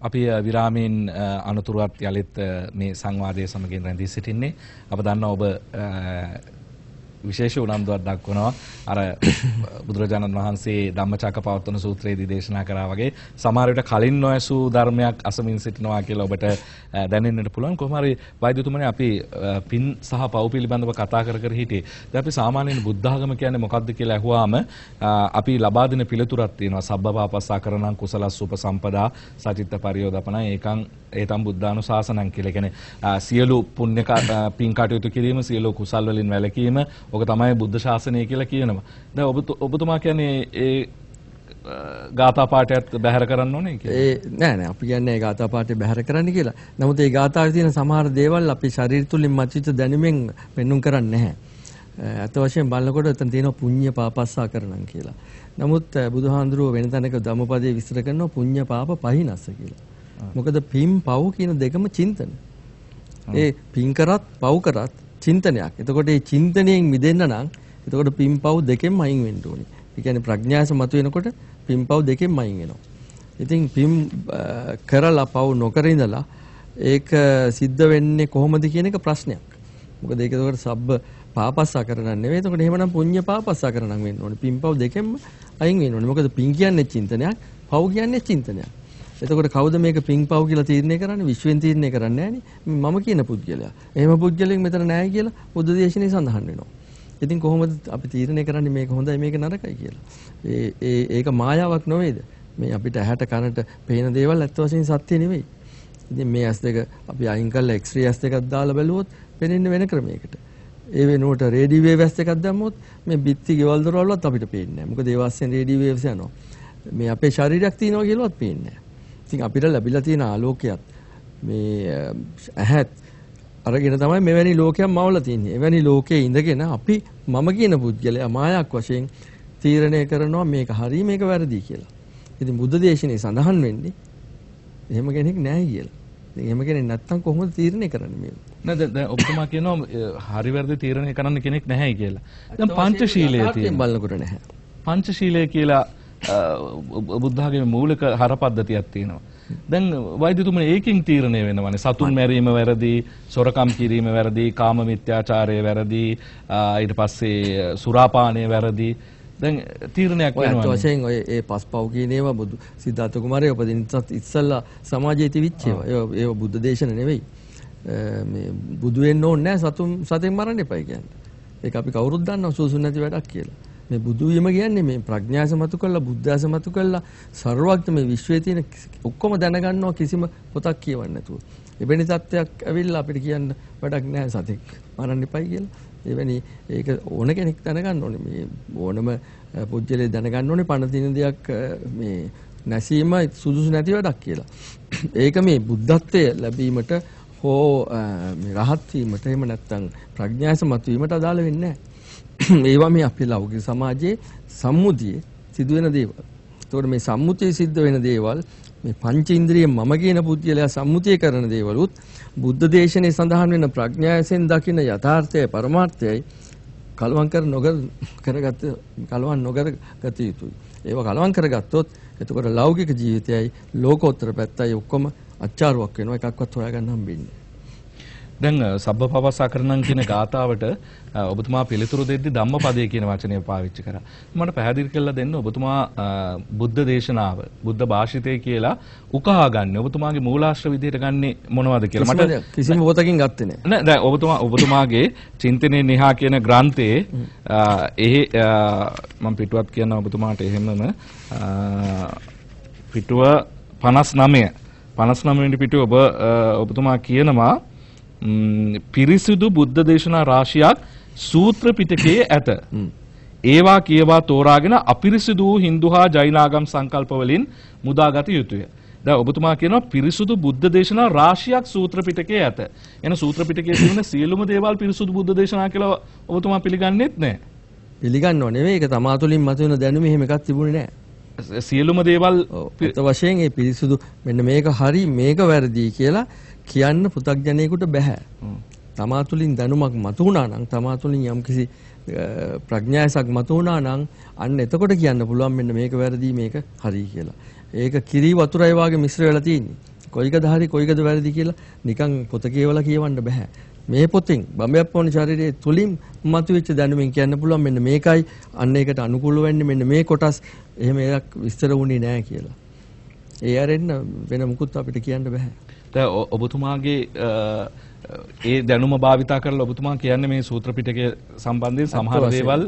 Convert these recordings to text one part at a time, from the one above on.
අපි විරාමීන් අනතුරුවත් යළිත් මේ සංවාදය සමගින් රැඳී සිටින්නේ. අප දන්න ඔබ විශේෂ උනන්දුවක් දක්වනවා අර බුදුරජාණන් වහන්සේ ධම්මචක්කපවත්තන සූත්‍රයේදී දේශනා කරා වගේ සමහර විට කලින් නොඇසූ ධර්මයක් අසමින් සිටිනවා කියලා ඔබට දැනෙන්නට පුළුවන් කොහොම හරි වෛද්‍යතුමනි අපි පින් සහ පව් පිළිබඳව කතා කර කර හිටියේ දැන් අපි සාමාන්‍යයෙන් බුද්ධාගම කියන්නේ මොකක්ද කියලා ඇහුවාම අපි ලබා දෙන පිළිතුරක් තියෙනවා සබ්බපාපස්සා කරණං කුසලස් උපසම්පදා සචිත්ත පරියෝදපන ඒකං ඒතම් බුද්ධානුශාසනං කියලා කියන්නේ සියලු පුණ්‍ය පින් කටයුතු කිරීම සියලු කුසල් වලින් වැළකීම ඕක තමයි බුද්ධ ශාසනය කියලා කියනවා. දැන් ඔබතුමා කියන්නේ ඒ ගාථා පාඨයත් බැහැර කරන්න ඕනේ කියලා. ඒ නෑ නෑ අපි කියන්නේ ඒ ගාථා පාඨය බැහැර කරන්න කියලා. නමුත් ඒ ගාථාවේ තියෙන සමහර දේවල් අපි ශරීර තුලින් මතුවෙච්ච දැනුමෙන් පෙන්눔 කරන්නේ නැහැ. අත වශයෙන් බලනකොට එතන තියෙනවා පුඤ්ඤ පාපස්සා කරනම් කියලා. නමුත් බුදුහාඳුරුව වෙන තැනක ධම්මපදයේ විස්තර කරනවා පුඤ්ඤ පාප පහිනස්ස කියලා. මොකද පින් පව් කියන දෙකම චින්තන. ඒ පින් කරත් පව් කරත් චින්තනයක්. එතකොට මේ චින්තනයෙන් මිදෙන්න නම් එතකොට පින්පව් දෙකෙන්ම අයින් වෙන්න ඕනේ. ඒ කියන්නේ ප්‍රඥාස මතුවෙනකොට පින්පව් දෙකෙන්ම අයින් වෙනවා. ඉතින් පින් කරලා පව් නොකර ඉඳලා ඒක සිද්ධ වෙන්නේ කොහොමද කියන එක ප්‍රශ්නයක්. මොකද ඒක එතකොට සබ්බ පාපස්සා කරනක් නෙවෙයි. එතකොට එහෙමනම් පුඤ්ඤ පාපස්සා කරනක් වෙන්න ඕනේ. පින්පව් දෙකෙන්ම අයින් වෙන්න ඕනේ. මොකද පින් කියන්නේ චින්තනයක්, පව් කියන්නේ චින්තනයක්. එතකොට කවුද මේක පිංපව් කියලා තීරණය කරන්නේ? විශ්වෙන් තීරණය කරන්නේ නැහනේ. මම කියන පුද්ගලයා. එහෙම පුද්ගලෙක් මෙතන නැහැ කියලා බුද්ධ දේශනාවේ සඳහන් වෙනවා. ඉතින් කොහොමද අපි තීරණය කරන්නේ මේක හොඳයි මේක නරකයි කියලා? ඒ ඒ ඒක මායාවක් නෙවෙයිද? මේ අපිට ඇහැට කනට පේන දේවල් ඇත්ත වශයෙන් සත්‍ය නෙවෙයි. ඉතින් මේ ඇස් දෙක අපි අයින් කරලා එක්ස්රේ ඇස් දෙකක් දාලා බැලුවොත් පේන්නේ වෙන ක්‍රමයකට. ඒ වෙනුවට රේඩියෝ වේව් ඇස් එකක් දැම්මොත් මේ බිත්ති ගෙවල් දොරවල්වත් අපිට පේන්නේ නැහැ. මොකද ඒ වාස්යෙන් රේඩියෝ වේව්ස් යනවා. මේ අපේ ශරීරයක් තියෙනවා කියලාවත් පේන්නේ නැහැ. ඉතින් අපිට ලැබිලා තියෙන ආලෝකයත් මේ ඇහත් අරගෙන තමයි මෙවැනි ලෝකයක් මවලා තින්නේ. එවැනි ලෝකයේ ඉඳගෙන අපි මම කියන පුද්ගලයා මායක් වශයෙන් තීරණය කරනවා මේක හරි මේක වැරදි කියලා. ඉතින් බුද්ධ දේශනේ සඳහන් වෙන්නේ එහෙම කෙනෙක් නැහැ කියලා. ඉතින් එහෙම කෙනෙක් නැත්තම් කොහොමද තීරණය කරන්නේ මේක? නේද දැන් ඔබතුමා කියනවා හරි වැරදි තීරණය කරන්න කෙනෙක් නැහැ කියලා. දැන් පංචශීලයේ තියෙන බලනකොට නැහැ. පංචශීලය කියලා බුද්ධාගමේ මූලික හරපද්ධතියක් තියෙනවා. දැන් වෛද්‍යතුමනි ඒකෙන් තීරණය වෙනවානේ සතුන් මැරීම වැරදි, සොරකම් කිරීම වැරදි, කාම මිත්‍යාචාරය වැරදි, ඊට පස්සේ සුරාපානය වැරදි. දැන් තීරණයක් වෙනවා. ඔය වශයෙන් ඔය ඒ පස්පව් කියන ඒවා බුදු සිද්ධාර්ථ කුමාරයා උපදින ඉස්සල්ලා සමාජයේ තිබිච්ච ඒවා. ඒවා ඒවා බුද්ධ දේශන නෙවෙයි. මේ බුදු වෙන්න ඕනේ නැහැ සතුන් සතෙන් මරන්න එපයි කියන්නේ. ඒක අපි කවුරුත් දන්නවා සූසුන් නැති වැඩක් කියලා. මේ බුදු වීම කියන්නේ මේ ප්‍රඥාස මතු කරලා බුද්ධාස මතු කරලා ਸਰවඥ මේ විශ්වයේ තියෙන ඔක්කොම දැනගන්නවා කිසිම පොතක් කියවන්නේ නැතුව. එවැනි தත්වයක් ඇවිල්ලා අපිට කියන්න වැඩක් නැහැ සතෙක් මරන්න එපයි කියලා. එවැනි ඒක ඕන කෙනෙක් දැනගන්න ඕනේ මේ ඕනම පුජ්‍යලේ දැනගන්න ඕනේ පණ දින දෙයක් මේ නැසීම සුදුසු නැති වැඩක් කියලා. ඒක මේ බුද්ධත්වය ලැබීමට හෝ රහත් වීමට එහෙම නැත්නම් ප්‍රඥාස මතුවීමට අදාළ වෙන්නේ නැහැ. ඒවා මේ අපේ ලෞකික සමාජයේ සම්මුතියේ සිදුවෙන දේවල්. එතකොට මේ සම්මුතියේ සිද්ධ වෙන දේවල් මේ පංච ඉන්ද්‍රිය මම කියන පුද්ගලයා සම්මුතිය කරන දේවලුත් බුද්ධ දේශනාවේ සඳහන් වෙන ප්‍රඥායසෙන් දකින යථාර්ථයයි පරමාර්ථයයි කලවම් කර නොකර කරගත්ත කලවම් නොකර ගත යුතුයි. ඒව කලවම් කරගත්තොත් එතකොට ලෞකික ජීවිතයයි ලෝකෝත්තර පැත්තයි ඔක්කොම අච්චාරුවක් වෙනවා එකක්වත් හොයාගන්න හම්බෙන්නේ දැන් සබ්බපවසකරණම් කියන ගාතාවට ඔබතුමා පිළිතුරු දෙද්දී ධම්මපදයේ කියන වචනය පාවිච්චි කරා. මට පැහැදිලි කරලා දෙන්න ඔබතුමා බුද්ධ දේශනාව, බුද්ධ භාෂිතය කියලා උකහා ගන්න. ඔබතුමාගේ මූලාශ්‍ර විදියට ගන්නෙ මොනවද කියලා මට කිසිම පොතකින් ගත්තේ නෑ. නෑ දැන් ඔබතුමා ඔබතුමාගේ චින්තනයේ නිහා කියන ග්‍රන්ථයේ එහි මම පිටුවත් කියන ඔබතුමාට එහෙමම පිටුව 59 59 වෙනි පිටුව ඔබ ඔබතුමා කියනවා පිරිසිදු බුද්ධ දේශනා රාශියක් සූත්‍ර පිටකයේ ඇත. ඒවා කියවා තෝරාගෙන අපිරිසිදු වූ Hindu හා ජෛනාගම් සංකල්ප වලින් මුදාගත යුතුය. දැන් ඔබතුමා කියනවා පිරිසුදු බුද්ධ දේශනා රාශියක් සූත්‍ර පිටකයේ ඇත. එන සූත්‍ර පිටකයේ තියෙන සියලුම දේවල් පිරිසුදු බුද්ධ දේශනා කියලා ඔබතුමා පිළිගන්නේත් නැහැ. පිළිගන්නව නෙවෙයි ඒක තමා තුළින් මතුවෙන දැනුම එහෙම එකක් තිබුණේ නැහැ. සියලුම දේවල් වශයෙන් ඒ පිරිසුදු මෙන්න මේක හරි මේක වැරදි කියලා කියන්න පු탁ජනයෙකුට බෑ. තමා තුළින් දැනුමක් මතු වුණා නම් තමා තුළින් යම්කිසි ප්‍රඥායසක් මතු වුණා නම් අන්න එතකොට කියන්න පුළුවන් මෙන්න මේක වැරදි මේක හරි කියලා. ඒක කිරි වතුරයි වගේ මිශ්‍ර වෙලා තියෙන්නේ. කොයිකද හරි කොයිකද වැරදි කියලා නිකන් පොත කියවලා කියවන්න බෑ. මේ පොතෙන් බඹයප්පෝණ ශරීරයේ තුලින් මතුවෙච්ච දැනුමින් කියන්න පුළුවන් මෙන්න මේකයි අන්න ඒකට අනුකූල වෙන්නේ මෙන්න මේ කොටස් එහෙම එකක් විස්තර වුණේ නැහැ කියලා. ඒ ඇරෙන්න වෙන මුකුත් අපිට කියන්න බෑ. දැන් ඔබතුමාගේ ඒ දැනුම භාවිතා කරලා ඔබතුමා කියන්නේ මේ සූත්‍ර පිටකයේ සම්බන්ධයෙන් සමහර දේවල්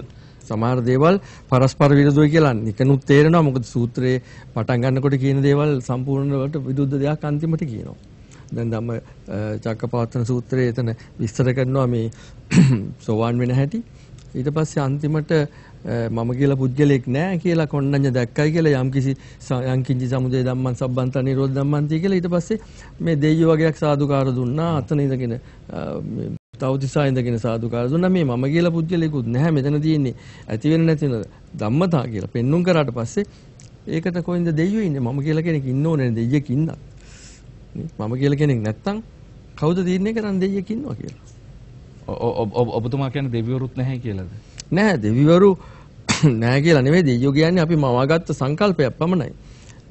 සමහර දේවල් පරස්පර විරුද්ධයි කියලා නිකනුත් තේරෙනවා මොකද සූත්‍රයේ පටන් ගන්නකොට කියන දේවල් සම්පූර්ණවට විරුද්ධ දෙයක් අන්තිමට කියනවා. දැන් ධම්ම චක්කපවත්තන සූත්‍රයේ එතන විස්තර කරනවා මේ සෝවාන් වෙන හැටි. ඊට පස්සේ අන්තිමට මම කියලා පුද්ගලෙක් නෑ කියලා කොණ්ණඤ්ඤ දැක්කයි කියලා යම්කිසි යම්කිංචි සමුදේ ධම්මං සබ්බන්ත නිරෝධ ධම්මන්ති කියලා ඊට පස්සේ මේ දෙයියෝ වගේක් සාදුකාර දුන්නා අතන ඉඳගෙන තවතිසා ඉඳගෙන සාදුකාර දුන්නා මේ මම කියලා පුද්ගලෙකුත් නැහැ මෙතන තියෙන්නේ ඇති වෙන නැති වෙන ධම්මතා කියලා පෙන්눔 කරාට පස්සේ ඒකට කොහෙන්ද දෙයියෝ ඉන්නේ මම කියලා කෙනෙක් ඉන්න ඕනේ දෙයියෙක් ඉන්නත් මම කියලා කෙනෙක් නැත්තම් කවුද තීරණය කරන්නේ දෙයියෙක් ඉන්නවා කියලා ඔබතුමා කියන්නේ දෙවිවරුත් නැහැ කියලාද නෑ දෙවිවරු නෑ කියලා නෙවෙයි දෙයියෝ කියන්නේ අපි මවාගත්ත සංකල්පයක් පමණයි.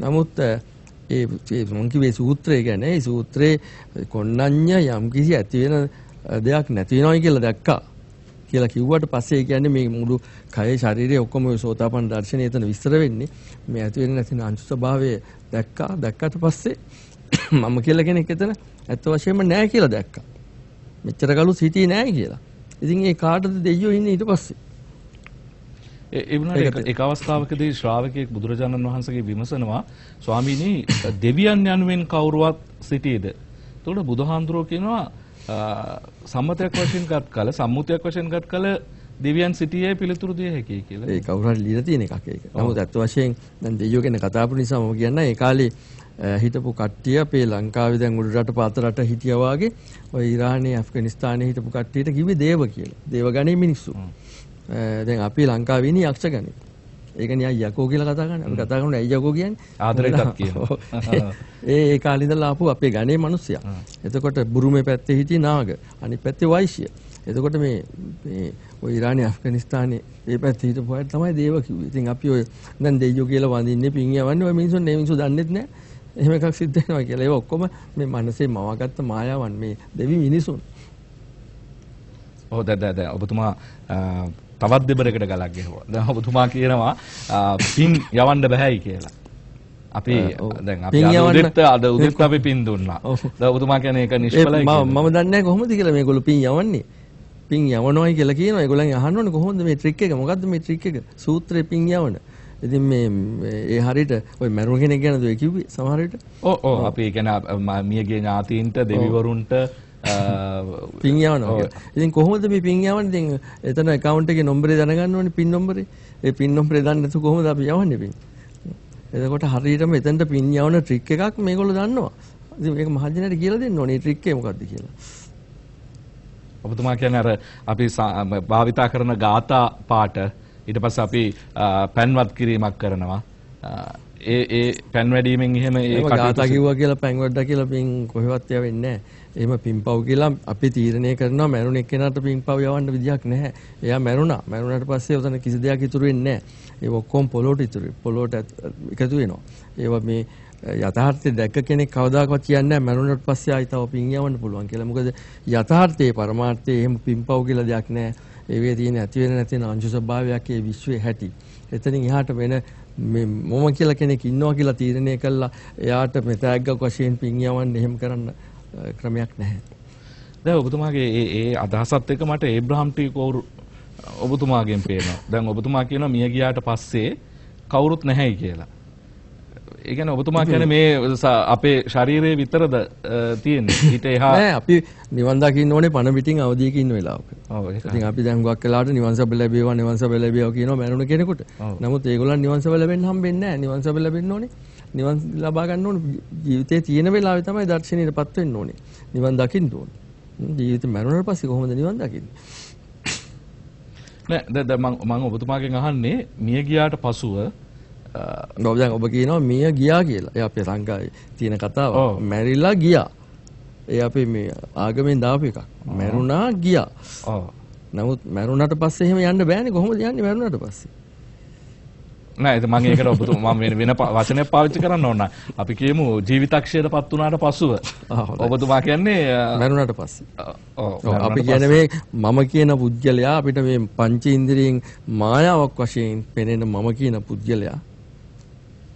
නමුත් ඒ මං කිව්වේ සූත්‍රය ගැන ඒ සූත්‍රේ කොණ්ණඤ්ඤ යම්කිසි ඇති වෙන දෙයක් නැති වෙනවයි කියලා දැක්කා. කියලා කිව්වට පස්සේ ඒ කියන්නේ මේ මුළු කයේ ශරීරයේ ඔක්කොම සෝතාපන්න දර්ශනය එතන විස්තර වෙන්නේ මේ ඇති වෙන නැති අංශු ස්වභාවය දැක්කා දැක්කට පස්සේ මම කියලා කෙනෙක් එතන ඇත්ත වශයෙන්ම නැහැ කියලා දැක්කා මෙච්චර ගලු සිටියේ නැහැ කියලා ඉතින් ඒ කාටද දෙයියෝ ඉන්නේ ඊට පස්සේ ඒ වුණාට එක අවස්ථාවකදී ශ්‍රාවකයෙක් බුදුරජාණන් වහන්සේගේ විමසනවා ස්වාමීනි දෙවියන් යනුවෙන් කවුරුවත් සිටියේද? එතකොට බුදුහාඳුරෝ කියනවා සම්මතයක් වශයෙන් ගත් කල සම්මුතියක් වශයෙන් ගත් කල දෙවියන් සිටියේ පිළිතුරු දිය හැකියි කියලා. ඒ කවුරු හරි ලියලා තියෙන එකක් ඒක. නමුත් අත් වශයෙන් දැන් දෙවියෝ ගැන කතා කරපු නිසා මම කියන්නේ ඒ කාලේ හිටපු කට්ටිය අපේ ලංකාවේ දැන් උඩ රට පාත රට හිටියා වගේ ඔය ඉරානයේ ඇෆ්ගනිස්තානයේ හිටපු කට්ටියට කිව්වේ දේව කියලා. දේව ගණේ මිනිස්සු. දැන් අපි ලංකාවේ ඉන්නේ යක්ෂ ගැන. ඒක නිකන් යකෝ කියලා කතා කරන්නේ. අපි කතා කරන්නේ ඇයි යකෝ කියන්නේ? ආදරයටත් කියනවා. ඒ ඒ කාලේ ඉඳලා ආපු අපේ ගණේ මිනිස්සයා. එතකොට බුරුමේ පැත්තේ හිටිය නාග, අනිත් පැත්තේ වෛශ්‍ය. එතකොට මේ මේ ඔය ඉරානයේ ඇෆ්ගනිස්තානයේ ඒ පැත්තේ හිටපු අය තමයි දේව කිව්වේ. ඉතින් අපි ඔය දැන් දෙයියෝ කියලා වඳින්නේ පින් යවන්නේ ඔය මිනිස්සුන් මේ මිනිස්සු දන්නෙත් නැහැ. එහෙම එකක් සිද්ධ වෙනවා කියලා. ඒක ඔක්කොම මේ මනසේ මවාගත්ත මායාවන් මේ දෙවි මිනිසුන්. ඔව් දැන් දැන් ඔබතුමා තවත් දෙබරකට ගලක් ගෙහුවා. දැන් ඔබතුමා කියනවා පින් යවන්න බෑයි කියලා. අපි දැන් අපි උදෙත් අද උදෙත් අපි පින් දුන්නා. දැන් ඔබතුමා කියන්නේ ඒක නිෂ්ඵලයි කියලා. මම මම දන්නේ නැහැ කොහොමද කියලා මේගොල්ලෝ පින් යවන්නේ. පින් යවනවායි කියලා කියනවා. ඒගොල්ලන් අහන්නවනේ කොහොමද මේ ට්‍රික් එක? මොකද්ද මේ ට්‍රික් එක? සූත්‍රේ පින් යවන. ඉතින් මේ ඒ හරියට ඔය මරුණ කෙනෙක් ගැනද ඔය කිව්වේ සමහර විට? ඔව් ඔව් අපි කියන මියගේ ඥාතීන්ට දෙවිවරුන්ට පින් යවනවා. ඉතින් කොහොමද මේ පින් යවන්නේ? ඉතින් එතන account එකේ නම්බරේ දැනගන්න ඕනේ පින් නම්බරේ. ඒ පින් නම්බරේ දන්නේ නැතු කොහොමද අපි යවන්නේ පින්? එතකොට හරියටම එතනට පින් යවන ට්‍රික් එකක් මේගොල්ලෝ දන්නවා. ඉතින් මේක මහජනයට කියලා දෙන්න ඕනේ ට්‍රික් එක මොකක්ද කියලා. ඔබතුමා කියන්නේ අර අපි භාවිතා කරන ગાතා පාට ඊට පස්සේ අපි පැන්වත් කිරීමක් කරනවා. ඒ ඒ පැන් වැඩීමෙන් එහෙම ඒ කටයුතු ගාතා කිව්වා කියලා පැන් වැඩා කියලා පින් කොහෙවත් යවෙන්නේ නැහැ. එහෙම පින්පව් කියලා අපි තීරණය කරනවා මැරුණ එක්කෙනාට පින්පව් යවන්න විදියක් නැහැ. එයා මැරුණා. මැරුණාට පස්සේ උතන කිසි දෙයක් ඉතුරු වෙන්නේ නැහැ. ඒ ඔක්කොම පොළොට ඉතුරු පොළොට එකතු වෙනවා. ඒවා මේ යථාර්ථය දැක්ක කෙනෙක් කවදාකවත් කියන්නේ නැහැ මැරුණාට පස්සේ ආයි තව පින් යවන්න පුළුවන් කියලා. මොකද යථාර්ථයේ පරමාර්ථයේ එහෙම පින්පව් කියලා දෙයක් නැහැ. ඒවේ තියෙන ඇති වෙන නැති වෙන අංශ ස්වභාවයක් ඒ විශ්වයේ හැටි. එතනින් එහාට වෙන මේ මොම කියලා කෙනෙක් ඉන්නවා කියලා තීරණය කළා එයාට මෙතෑග්ගක් වශයෙන් පින් යවන්න එහෙම කරන්න ක්‍රමයක් නැහැ. දැන් ඔබතුමාගේ ඒ ඒ අදහසත් එක්ක මට ඒබ්‍රහම් ටී කවුරු ඔබතුමාගෙන් පේනවා. දැන් ඔබතුමා කියනවා මිය ගියාට පස්සේ කවුරුත් නැහැයි කියලා. ඒ කියන්නේ ඔබතුමා කියන්නේ මේ අපේ ශරීරයේ විතරද තියෙන්නේ ඊට එහා නෑ අපි නිවන් දකින්න ඕනේ පණ පිටින් අවදියක ඉන්න වෙලාවක. ඔව් ඒක. ඉතින් අපි දැන් හුඟක් වෙලාවට නිවන් සබ ලැබේවා නිවන් සබ ලැබේවා කියනවා මරණ කෙනෙකුට. නමුත් ඒගොල්ලන් නිවන් සබ ලැබෙන්න හම්බෙන්නේ නෑ නිවන් සබ ලැබෙන්න ඕනේ නිවන් ලබා ගන්න ඕනේ ජීවිතේ තියෙන වෙලාවේ තමයි දර්ශනීයටපත් වෙන්න ඕනේ. නිවන් දකින්න ඕනේ. ජීවිතේ මරුණාට පස්සේ කොහොමද නිවන් දකින්නේ? නෑ දැන් මම මම ඔබතුමාගෙන් අහන්නේ මිය ගියාට පසුව ඔබ දැන් ඔබ කියනවා මිය ගියා කියලා. ඒ අපේ සංගායේ තියෙන කතාව. මැරිලා ගියා. ඒ අපේ මේ ආගමෙන් දාපු එකක්. මැරුණා ගියා. නමුත් මැරුණාට පස්සේ එහෙම යන්න බෑනේ කොහොමද යන්නේ මැරුණාට පස්සේ? නෑ මම ඒකට ඔබතුමා මම වෙන වචනයක් පාවිච්චි කරන්න ඕන. අපි කියමු ජීවිතක්ෂයට පත් වුණාට පසුව. ඔබතුමා කියන්නේ මරුණාට පස්සේ. අපි කියන්නේ මේ මම කියන පුජ්‍යලයා අපිට මේ පංච ඉන්ද්‍රියෙන් මායාවක් වශයෙන් පෙනෙන මම කියන පුජ්‍යලයා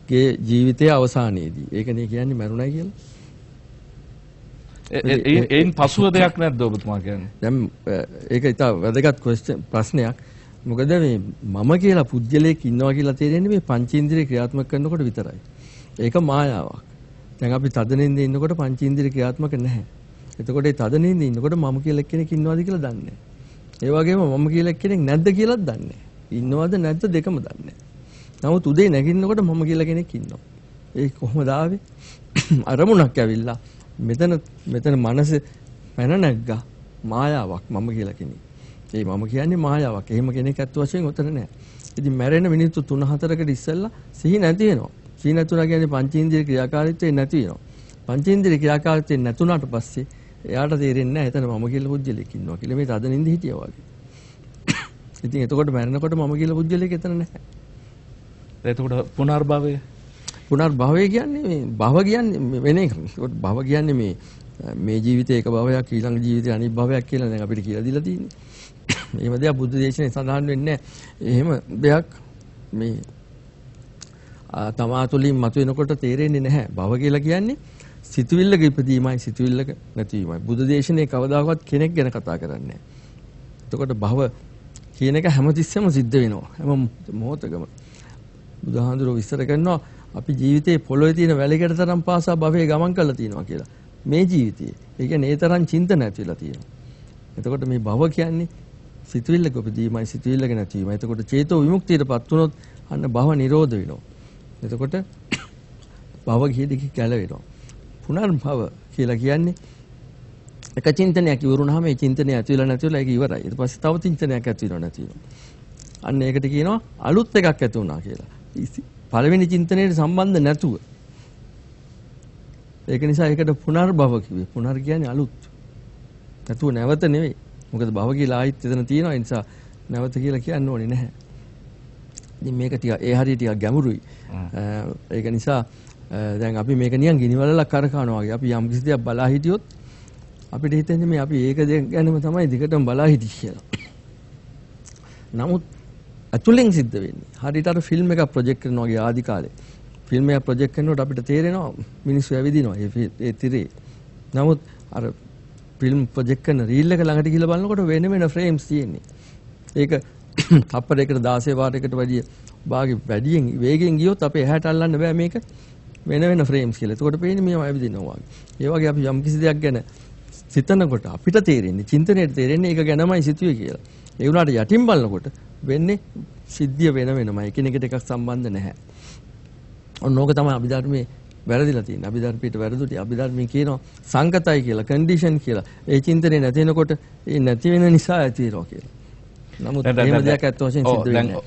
ගේ ජීවිතයේ අවසානයේදී. ඒකනේ කියන්නේ මරුණයි කියලා. ඒයින් පසුව දෙයක් නැද්ද ඔබතුමා කියන්නේ? දැන් ඒක ඉතා වැදගත් ප්‍රශ්නයක්. මොකද මේ මම කියලා පුජ්‍යලයක් ඉන්නවා කියලා තේරෙන්නේ මේ පංචේන්ද්‍රිය ක්‍රියාත්මක කරනකොට විතරයි. ඒක මායාවක්. දැන් අපි තදනින්ද ඉන්නකොට පංචේන්ද්‍රිය ක්‍රියාත්මක නැහැ. එතකොට ඒ තදනින්ද ඉන්නකොට මම කියලා කෙනෙක් ඉන්නවද කියලා දන්නේ නැහැ. ඒ වගේම මම කියලා කෙනෙක් නැද්ද කියලාත් දන්නේ ඉන්නවද නැද්ද දෙකම දන්නේ නමුත් උදේ නැගින්නකොට මම කියලා කෙනෙක් ඉන්නවා. ඒ කොහොමද ආවේ? අරමුණක් ඇවිල්ලා මෙතන මෙතන මනස පැන නැග්ගා. මායාවක් මම කියලා කෙනෙක්. ඒ මම කියන්නේ මායාවක්. එහෙම කෙනෙක් ඇත්ත වශයෙන් උතන නෑ. ඉතින් මැරෙන මිනිත්තු 3-4කට ඉස්සෙල්ලා සිහි නැති වෙනවා. සිහි නැතුණා කියන්නේ පංචේන්ද්‍රිය ක්‍රියාකාරීත්වය නැති වෙනවා. පංචේන්ද්‍රිය ක්‍රියාකාරීත්වය නැතුණාට පස්සේ එයාට තේරෙන්නේ නැහැ එතන මම කියලා පුජ්‍යලෙක් ඉන්නවා කියලා මේ තදනින්ද හිටියා වගේ. ඉතින් එතකොට මැරෙනකොට මම කියලා පුජ්‍යලෙක් එතන නැහැ. එතකොට පුනර්භවය පුනර්භවය කියන්නේ මේ භව කියන්නේ වෙන එකක්. ඒකට භව කියන්නේ මේ මේ ජීවිතේ එක භවයක් ඊළඟ ජීවිතේ අනිත් භවයක් කියලා දැන් අපිට කියලා දීලා තියෙන්නේ. එහෙම දෙයක් බුද්ධ දේශනේ සඳහන් වෙන්නේ එහෙම දෙයක් මේ තමා තුළින් මතුවෙනකොට තේරෙන්නේ නැහැ. භව කියලා කියන්නේ සිතුවිල්ලක ඉපදීමයි සිතුවිල්ලක නැතිවීමයි. බුද්ධ දේශනේ කවදාකවත් කෙනෙක් ගැන කතා කරන්නේ එතකොට භව කියන එක හැමතිස්සෙම සිද්ධ වෙනවා. හැම මොහොතකම. බුදුහාඳුරෝ විස්තර කරනවා අපි ජීවිතේ පොළොවේ තියෙන වැලකට තරම් පාසා භවයේ ගමන් කරලා තියෙනවා කියලා. මේ ජීවිතයේ. ඒ කියන්නේ ඒ තරම් චින්තන ඇති වෙලා තියෙනවා. එතකොට මේ භව කියන්නේ සිතුවිල්ලක උපදීමයි සිතුවිල්ලක නැතිවීමයි. එතකොට චේතෝ විමුක්තියටපත් වුණොත් අන්න භව නිරෝධ වෙනවා. එතකොට භව ගියදි ගැලවෙනවා. පුනර්භව කියලා කියන්නේ එක චින්තනයක් ඉවරුනහම ඒ චින්තනය ඇති වෙලා නැති වෙලා ඒක ඉවරයි. ඊට පස්සේ තව චින්තනයක් ඇති වෙනව නැති වෙනවා. අන්න ඒකට කියනවා අලුත් එකක් ඇති වුණා කියලා. පළවෙනි චින්තනයේ සම්බන්ධ නැතුව ඒක නිසා ඒකට පුනර්භව කිව්වේ. පුනර් කියන්නේ අලුත්. නැතුව නැවත නෙවෙයි. මොකද භව කියලා ආයෙත් එතන තියෙනවා. ඒ නිසා නැවත කියලා කියන්න ඕනේ නැහැ. ඉතින් මේක ටික ඒ හරිය ටිකක් ගැඹුරුයි. ඒක නිසා දැන් අපි මේක නියම් ගිනිවලලක් කරකවනවා වගේ. අපි යම් කිසි දෙයක් බලා හිටියොත් අපිට හිතෙන්නේ මේ අපි ඒක ගැනම තමයි දිගටම බලා හිටිය කියලා. නමුත් ඇතුලෙන් සිද්ධ වෙන්නේ. හරියට අර ෆිල්ම් එකක් ප්‍රොජෙක්ට් කරනවා වගේ ආදි කාලේ. ෆිල්ම් එක ප්‍රොජෙක්ට් කරනකොට අපිට තේරෙනවා මිනිස්සු ඇවිදිනවා ඒ ඒ තිරේ. නමුත් අර ෆිල්ම් ප්‍රොජෙක්ට් කරන රීල් එක ළඟට ගිහිල්ලා බලනකොට වෙන වෙන ෆ්‍රේම්ස් තියෙන්නේ. ඒක තප්පරයකට 16 වාරයකට වැඩිය භාගෙ වැඩියෙන් වේගෙන් ගියොත් අපේ ඇහැට අල්ලන්න බෑ මේක වෙන වෙන ෆ්‍රේම්ස් කියලා. එතකොට පේන්නේ මේව ඇවිදිනවා වගේ. ඒ වගේ අපි යම් කිසි දෙයක් ගැන සිතනකොට අපිට තේරෙන්නේ චින්තනයේ තේරෙන්නේ ඒක ගැනමයි සිතුවේ කියලා. ඒ වුණාට යටින් බලනකොට වෙන්නේ සිද්ධිය වෙන වෙනමයි. එකිනෙකට එකක් සම්බන්ධ නැහැ. ඔන්න ඕක තමයි අභිධර්මයේ වැරදිලා තියෙන්නේ. අභිධර්මයට වැරදුටි අභිධර්මයේ කියනවා සංගතයි කියලා, කන්ඩිෂන් කියලා. ඒ චින්තනේ නැති වෙනකොට ඒ නැති වෙන නිසා ඇති වෙනවා කියලා. නමුත් එහෙම දෙයක් ඇත්ත වශයෙන් සිද්ධ වෙන්නේ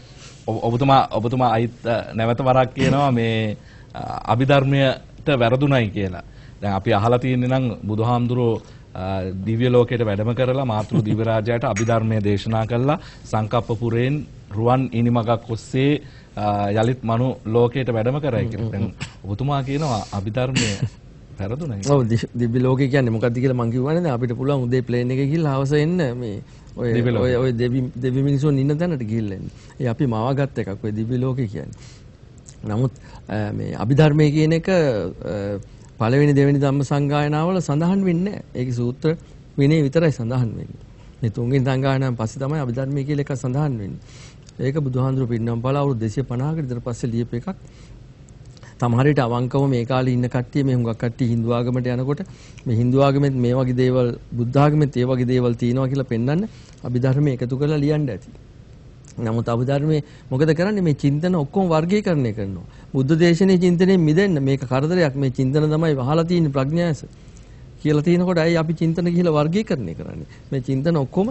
ඔබතුමා ඔබතුමා අයිත් නැවත වරක් කියනවා මේ අභිධර්මයට වැරදුණයි කියලා. දැන් අපි අහලා තියෙන්නේ නම් බුදුහාමුදුරෝ දිව්‍ය ලෝකයට වැඩම කරලා මාතෘ දිව්‍ය රාජයට අභිධර්මය දේශනා කළා සංකප්පපුරයෙන් රුවන් ඉනිමගක් ඔස්සේ යළිත් මනු ලෝකයට වැඩම කරයි කියලා. දැන් ඔබතුමා කියනවා අභිධර්මයේ පැරදුනයි. ඔව් දිව්‍ය ලෝකේ කියන්නේ මොකක්ද කියලා මං කිව්වනේ දැන් අපිට පුළුවන් උදේ ප්ලේන් එකේ ගිහිල්ලා හවස එන්න මේ ඔය ඔය ඔය දෙවි දෙවි මිනිසුන් ඉන්න තැනට ගිහිල්ලා එන්න. ඒ අපි මවාගත් එකක් ඔය දිව්‍ය ලෝකේ කියන්නේ. නමුත් මේ අභිධර්මයේ කියන එක පළවෙනි දෙවෙනි ධම්ම සංගායනාවල සඳහන් වෙන්නේ ඒක සූත්‍ර විනය විතරයි සඳහන් වෙන්නේ. මේ තුන්වෙනි සංගායනාවෙන් පස්සේ තමයි අභිධර්මයේ කියලා එක සඳහන් වෙන්නේ. ඒක බුදුහාඳුරු පින්නම් බල අවුරුදු 250කට විතර පස්සේ ලියපු එකක්. තමහරිට අවංකව මේ කාලේ ඉන්න කට්ටිය මේ හුඟක් කට්ටිය Hindu ආගමට යනකොට මේ Hindu ආගමෙත් මේ වගේ දේවල් බුද්ධ ආගමෙත් ඒ වගේ දේවල් තියෙනවා කියලා පෙන්වන්න අභිධර්මයේ එකතු කරලා ලියන්න ඇති. නමුත් අභිධර්මයේ මොකද කරන්නේ මේ චින්තන ඔක්කොම වර්ගීකරණය කරනවා. බුද්ධ දේශනයේ චින්තනයෙන් මිදෙන්න මේක කරදරයක් මේ චින්තන තමයි වහලා තියෙන ප්‍රඥාස කියලා තිනකොට අයි අපි චින්තන කියලා වර්ගීකරණය කරන්නේ. මේ චින්තන ඔක්කොම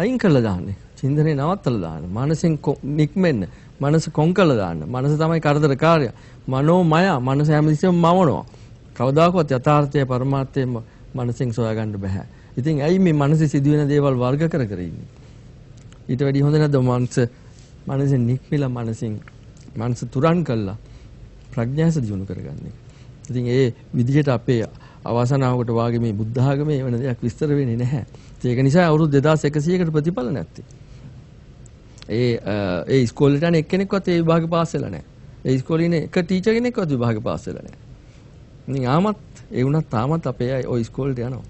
අයින් කරලා දාන්නේ. චින්තනේ නවත්තලා දාන්න. මනසෙන් නික්මෙන්න. මනස කොන් කළා දාන්න. මනස තමයි කරදරකාරය. මනෝමය මනස හැමතිස්සෙම මවනවා. කවදාකවත් යථාර්ථය පරමාර්ථය මනසෙන් සොයාගන්න බෑ. ඉතින් ඇයි මේ මනසේ සිදුවෙන දේවල් වර්ග කර කර ඉන්නේ? ඊට වැඩිය හොඳ නැද්ද මනස මනසෙන් නික්මිලා මනසින් මනස තුරන් කළා ප්‍රඥාස දියුණු කරගන්නේ. ඉතින් ඒ විදිහට අපේ අවසනාවකට වාගේ මේ බුද්ධ ආගමේ වෙන දෙයක් විස්තර වෙන්නේ නැහැ. ඒක නිසා අවුරුදු 2100කට ප්‍රතිඵල නැත්තේ. ඒ ඒ ඉස්කෝලේට යන එක්කෙනෙක්වත් ඒ විභාගෙ පාස් වෙලා නැහැ. ඒ ඉස්කෝලේ ඉන්න එක ටීචර් කෙනෙක්වත් විභාගෙ පාස් වෙලා නැහැ. ඉතින් ආමත් ඒ වුණත් තාමත් අපේ අය ওই ඉස්කෝලේට යනවා.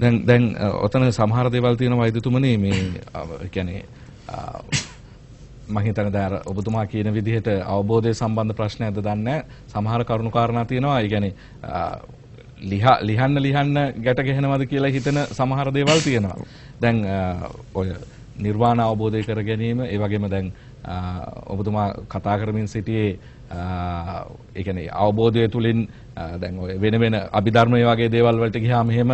දැන් දැන් ඔතන සමහර දේවල් තියෙනවා වෛද්‍යතුමනේ මේ කියන්නේ මම හිතන්නේ දැන් ඔබතුමා කියන විදිහට අවබෝධය සම්බන්ධ ප්‍රශ්නයක්ද දන්නේ සමහර කරුණු කාරණා තියෙනවා. ඒ කියන්නේ ලිහන්න ලිහන්න ගැට ගැහෙනවද කියලා හිතන සමහර දේවල් තියෙනවා. දැන් ඔය නිර්වාණ අවබෝධය කර ගැනීම ඒ වගේම දැන් ඔබතුමා කතා කරමින් සිටියේ ඒ කියන්නේ අවබෝධය තුලින් දැන් ඔය වෙන වෙන අභිධර්මයේ වගේ දේවල් වලට ගියාම එහෙම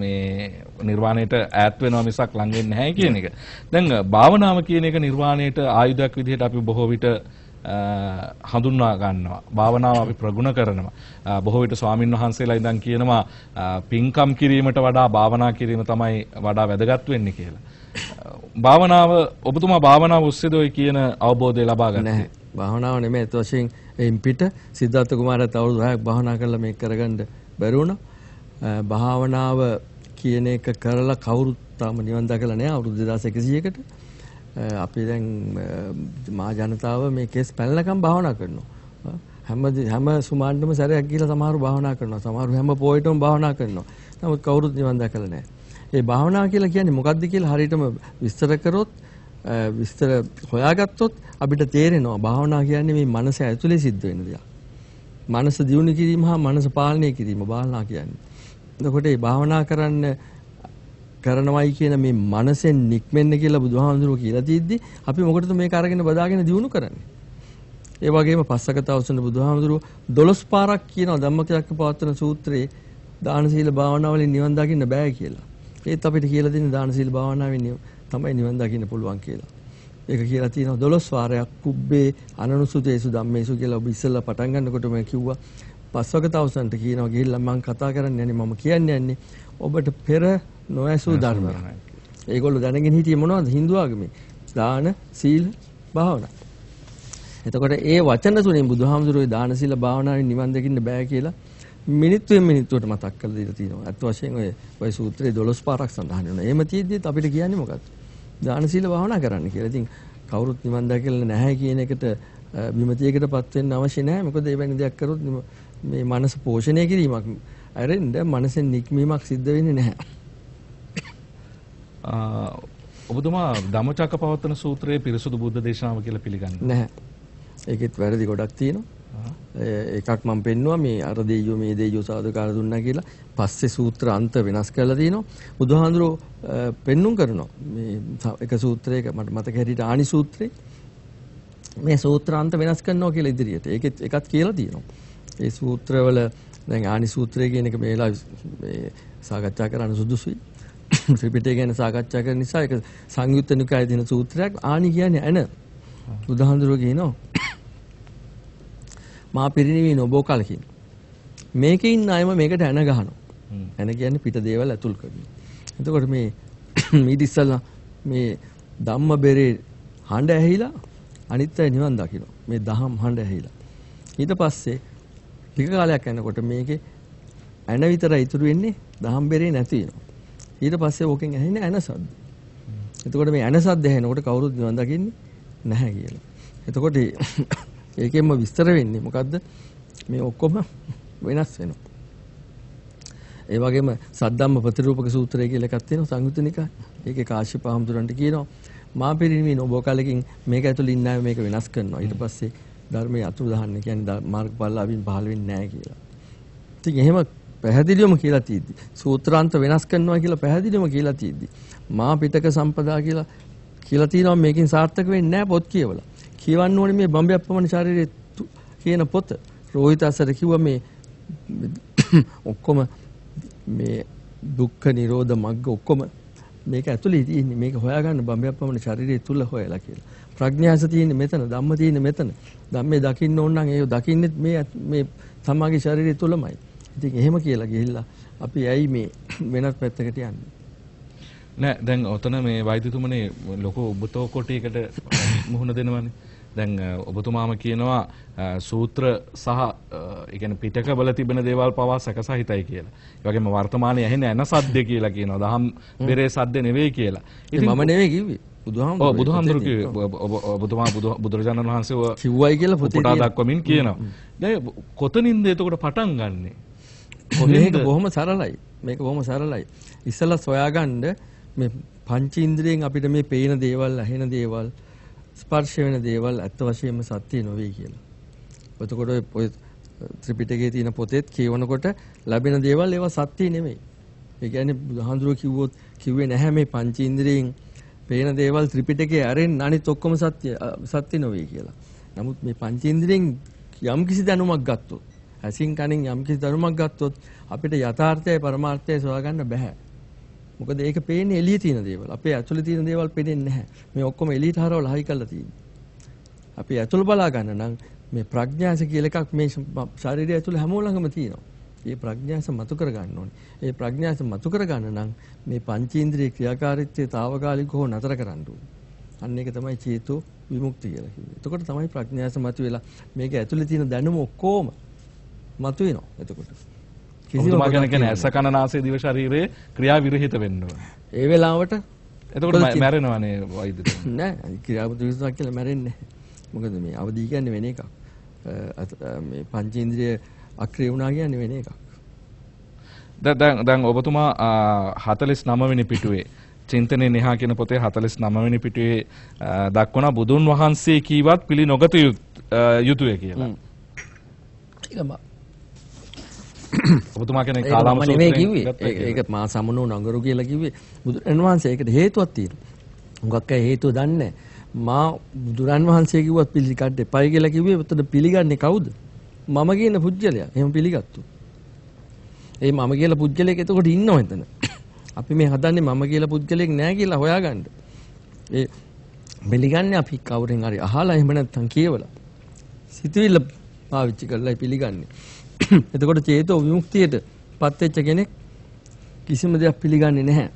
මේ නිර්වාණයට ඈත් වෙනවා මිසක් ළඟ වෙන්නේ නැහැ කියන එක. දැන් භාවනාව කියන එක නිර්වාණයට ආයුධයක් විදිහට අපි බොහෝ විට හඳුන්වා ගන්නවා. භාවනාව අපි ප්‍රගුණ කරනවා. බොහෝ විට ස්වාමින් වහන්සේලා ඉඳන් කියනවා පින්කම් කිරීමට වඩා භාවනා කිරීම තමයි වඩා වැදගත් වෙන්නේ කියලා. භාවනාව ඔබතුමා භාවනාව ඔස්සේ ඔය කියන අවබෝධය ලබා ගන්න නැහැ. භාවනාව නෙමෙයි ඒත් වශයෙන් එයින් පිට සිද්ධාර්ථ කුමාරත් අවුරුදු 10ක් භාවනා කරලා මේක කරගන්න බැරි වුණා. භාවනාව කියන එක කරලා කවුරුත් තාම නිවන් දකලා නැහැ අවුරුදු 2100කට. අපි දැන් මහා ජනතාව මේ කේස් පැනලකම් භාවනා කරනවා. හැම හැම සුමාන්ටම සැරයක් ගිහලා සමහරව භාවනා කරනවා. සමහරව හැම පොයටම භාවනා කරනවා. නමුත් කවුරුත් නිවන් දකලා නැහැ. ඒ භාවනාව කියලා කියන්නේ මොකද්ද කියලා හරියටම විස්තර කරොත් විස්තර හොයාගත්තොත් අපිට තේරෙනවා භාවනාව කියන්නේ මේ මනස ඇතුලේ සිද්ධ වෙන දෙයක්. මනස දියුණු කිරීම හා මනස පාලනය කිරීම භාවනාව කියන්නේ. එතකොට මේ භාවනා කරන්න කරනවයි කියන මේ මනසෙන් නික්මෙන්න කියලා බුදුහාමුදුරුවෝ කියලා තියද්දි අපි මොකටද මේක අරගෙන බදාගෙන දිනු කරන්නේ? ඒ වගේම පස්සකතාවසන බුදුහාමුදුරුවෝ දොළොස් පාරක් කියනවා ධම්මචක්ක පවත්තන සූත්‍රයේ දාන සීල භාවනා වලින් නිවන් දකින්න බෑ කියලා. ඒත් අපිට කියලා දෙන්නේ දාන සීල භාවනාවෙන් තමයි නිවන් දකින්න පුළුවන් කියලා. ඒක කියලා තියෙනවා 12 වාරයක් කුබ්බේ අනනුසුතේසු ධම්මේසු කියලා ඔබ ඉස්සෙල්ලා පටන් ගන්නකොට මම කිව්වා පස්වක තවසන්ට කියනවා ගිහිල්ලා මම කතා කරන්න යන්නේ මම කියන්නේ යන්නේ ඔබට පෙර නොඇසූ ධර්ම. ඒගොල්ලෝ දැනගෙන හිටියේ මොනවද Hindu ආගමේ? දාන, සීල, භාවනා. එතකොට ඒ වචන තුනෙන් බුදුහාමුදුරුවෝ දාන සීල භාවනාවෙන් නිවන් දකින්න බෑ කියලා මිනිත්තුවෙන් මිනිත්තුවට මතක් කරලා දීලා තියෙනවා. අත් වශයෙන් ඔය ඔය සූත්‍රයේ 12 පාරක් සඳහන් වෙනවා. එහෙම තියෙද්දිත් අපිට කියන්නේ මොකක්ද? දාන සීල භාවනා කරන්න කියලා. ඉතින් කවුරුත් නිවන් දැකලා නැහැ කියන එකට විමතියකටපත් වෙන්න අවශ්‍ය නැහැ. මොකද එවැනි දෙයක් කරොත් මේ මනස පෝෂණය කිරීමක් ඇරෙන්න මනසෙන් නික්මීමක් සිද්ධ වෙන්නේ නැහැ. ඔබතුමා ධම්මචක්කපවත්තන සූත්‍රයේ පිරිසුදු බුද්ධ දේශනාව කියලා පිළිගන්නේ නැහැ. ඒකෙත් වැරදි ගොඩක් තියෙනවා. එකක් මම පෙන්නවා මේ අර දෙයියෝ මේ දෙයියෝ සාදුකාර දුන්නා කියලා පස්සේ සූත්‍ර අන්ත වෙනස් කරලා තිනවා බුදුහාඳුරෝ පෙන්눔 කරනවා මේ එක සූත්‍රයක මට මතක හැටියට ආනි සූත්‍රේ මේ සූත්‍රාන්ත වෙනස් කරනවා කියලා ඉදිරියට ඒකෙත් එකක් කියලා තියෙනවා ඒ සූත්‍රවල දැන් ආනි සූත්‍රය කියන එක මේලා මේ සාකච්ඡා කරන්න සුදුසුයි ත්‍රිපිටකය ගැන සාකච්ඡා කරන නිසා ඒක සංයුත්ත නිකායේ දෙන සූත්‍රයක් ආනි කියන්නේ ඇන බුදුහාඳුරෝ කියනවා මා පිරිණිවීන ඔබෝ කලකින්. මේකේ ඉන්න අයම මේකට ඇන ගහනවා. ඇන කියන්නේ පිට දේවල් ඇතුල් කරනවා. එතකොට මේ ඊට ඉස්සෙල්ලා මේ ධම්ම බෙරේ හඬ ඇහිලා අනිත් අය නිවන් දකිනවා. මේ දහම් හඬ ඇහිලා. ඊට පස්සේ ටික කාලයක් යනකොට මේකේ ඇන විතරයි ඉතුරු වෙන්නේ දහම් බෙරේ නැති වෙනවා. ඊට පස්සේ ඕකෙන් ඇහෙන ඇන සද්ද. එතකොට මේ ඇන සද්ද ඇහෙනකොට කවුරුත් නිවන් දකින්නේ නැහැ කියලා. එතකොට ඒකෙන්ම විස්තර වෙන්නේ මොකද්ද? මේ ඔක්කොම වෙනස් වෙනවා. ඒ වගේම සද්දම්ම ප්‍රතිරූපක සූත්‍රය කියලා එකක් තියෙනවා සංයුතනිකා. ඒකේ කාශ්‍යප හාමුදුරන්ට කියනවා මා පිරිනිමින ඔබ කාලෙකින් මේක ඇතුළේ ඉන්නාම මේක වෙනස් කරනවා. ඊට පස්සේ ධර්මයේ අතුරු දහන්න කියන්නේ මාර්ගඵලලාභින් පහළ වෙන්නේ නැහැ කියලා. ඉතින් එහෙම පැහැදිලිවම කියලා තියෙද්දි සූත්‍රාන්ත වෙනස් කරනවා කියලා පැහැදිලිවම කියලා තියෙද්දි මා පිටක සම්පදා කියලා කියලා තියෙනවා මේකෙන් සාර්ථක වෙන්නේ නැහැ පොත් කියවලා. කියවන්න ඕනේ මේ බම්බයප්පමණ ශරීරයේ කියන පොත. රෝහිත අසර කිව්වා මේ ඔක්කොම මේ දුක්ඛ නිරෝධ මග්ග ඔක්කොම මේක ඇතුලේ තියෙන්නේ. මේක හොයාගන්න බම්බයප්පමණ ශරීරයේ තුල හොයලා කියලා. ප්‍රඥාස තියෙන්නේ මෙතන, ධම්ම තියෙන්නේ මෙතන. ධම්මේ දකින්න ඕන නම් ඒක දකින්නෙත් මේ මේ තමාගේ ශරීරය තුලමයි. ඉතින් එහෙම කියලා ගිහිල්ලා අපි ඇයි මේ වෙනත් පැත්තකට යන්නේ? නෑ දැන් ඔතන මේ වෛද්‍යතුමනේ ලොකු ඔබතෝ කොටයකට මුහුණ දෙනවනේ. දැන් ඔබතුමාම කියනවා සූත්‍ර සහ එකන පිටකවල තිබෙන දේවල් පවා සැකසහිතයි කියලා. වගේම වර්තමානය ඇහෙන ඇන සද්‍ය කියලා කියනවා දහම් පෙරේ සද්‍ය නෙවෙයි කියලා. ඉති මම නෙවේ කිවේ. බුදුහාමුදුරු ඔබතුමා බුදුරජාණන් වහන්සේ කිව්වයි කියලා පොතට දක්වමින් කියනවා. දැන් කොතනින්ද එතකොට පටන් ගන්නෙ? මේක බොහොම සරලයි. මේක බොහොම සරලයි. ඉස්සලා සොයාගන්න මේ පංචේන්ද්‍රයෙන් අපිට මේ පේන දේවල්, අහෙන දේවල්, ස්පර්ශ වෙන දේවල් ඇත්ත වශයෙන්ම සත්‍ය නොවේ කියලා. එතකොට ඔය ත්‍රිපිටකයේ තියෙන පොතේත් කියවනකොට ලැබෙන දේවල් ඒවා සත්‍ය නෙමෙයි. ඒ කියන්නේ බුදුහාඳුර කිව්වොත් කිව්වේ නැහැ මේ පංචේන්ද්‍රයෙන් පේන දේවල් ත්‍රිපිටකයේ අරෙන් අනිත් ඔක්කොම සත්‍ය සත්‍ය නොවේ කියලා. නමුත් මේ පංචේන්ද්‍රයෙන් යම්කිසි දැනුමක් ගත්තොත් ඇසින් කනින් යම්කිසි දැනුමක් ගත්තොත් අපිට යථාර්ථයයි පරමාර්ථයයි සොයාගන්න බෑ. මොකද ඒක පේන්නේ එළියේ තියෙන දේවල්. අපේ ඇතුලේ තියෙන දේවල් පේන්නේ නැහැ. මේ ඔක්කොම එළියට හරවලා හයි කරලා තියෙන්නේ. අපි ඇතුල බලා ගන්න නම් මේ ප්‍රඥාස කියලා එකක් මේ ශරීරය ඇතුලේ හැම ළඟම තියෙනවා. ඒ ප්‍රඥාස මතු කර ගන්න ඕනේ. ඒ ප්‍රඥාස මතු කර ගන්න නම් මේ පංචේන්ද්‍රිය ක්‍රියාකාරීත්වය తాවකාලිකව නතර කරන්න ඕනේ. අන්න ඒක තමයි චේතෝ විමුක්තිය කියලා කියන්නේ. එතකොට තමයි ප්‍රඥාස මතුවෙලා මේක ඇතුලේ තියෙන දැනුම ඔක්කොම මතුවෙනවා. එතකොට ඔබතුමා ගැන කියන්නේ ඇස කන නාසය දිව ශරීරයේ ක්‍රියා විරහිත වෙන්න ඕන. ඒ වෙලාවට එතකොට මැරෙනවනේ වෛද්‍යතුමා. නෑ ක්‍රියාපති විසක් කියලා මැරෙන්නේ මොකද මේ අවදි කියන්නේ වෙන එකක්. මේ පංචේන්ද්‍රිය අක්‍රිය වුණා කියන්නේ වෙන එකක්. දැන් දැන් ඔබතුමා 49 වෙනි පිටුවේ චින්තනය නිහා කියන පොතේ 49 වෙනි පිටුවේ දක්වන බුදුන් වහන්සේ කීවත් පිළි නොගත යුතුය කියලා. ඒක ඔබතුමා කෙනෙක් කාලාම නෙමෙයි කිව්වේ. ඒක මා සමනෝ නගරු කියලා කිව්වේ. බුදුරන් වහන්සේ ඒකට හේතුවක් තියෙනවා. හුඟක් අය හේතුව දන්නේ මා බුදුරන් වහන්සේ කිව්වත් පිළිගන්න එපයි කියලා කිව්වේ. එතන පිළිගන්නේ කවුද? මම කියන පුජ්‍යලයා. එහෙම පිළිගත්තු. ඒ මම කියලා පුජ්‍යලෙක් එතකොට ඉන්නව එතන. අපි මේ හදන්නේ මම කියලා පුජ්‍යලෙක් නෑ කියලා හොයාගන්න. ඒ පිළිගන්නේ අපි කවුරෙන් හරි අහලා එහෙම නැත්නම් කියවලා. සිතුවිල්ල පාවිච්චි කරලා පිළිගන්නේ. එතකොට චේතෝ විමුක්තියට පත්වෙච්ච කෙනෙක් කිසිම දෙයක් පිළිගන්නේ නැහැ.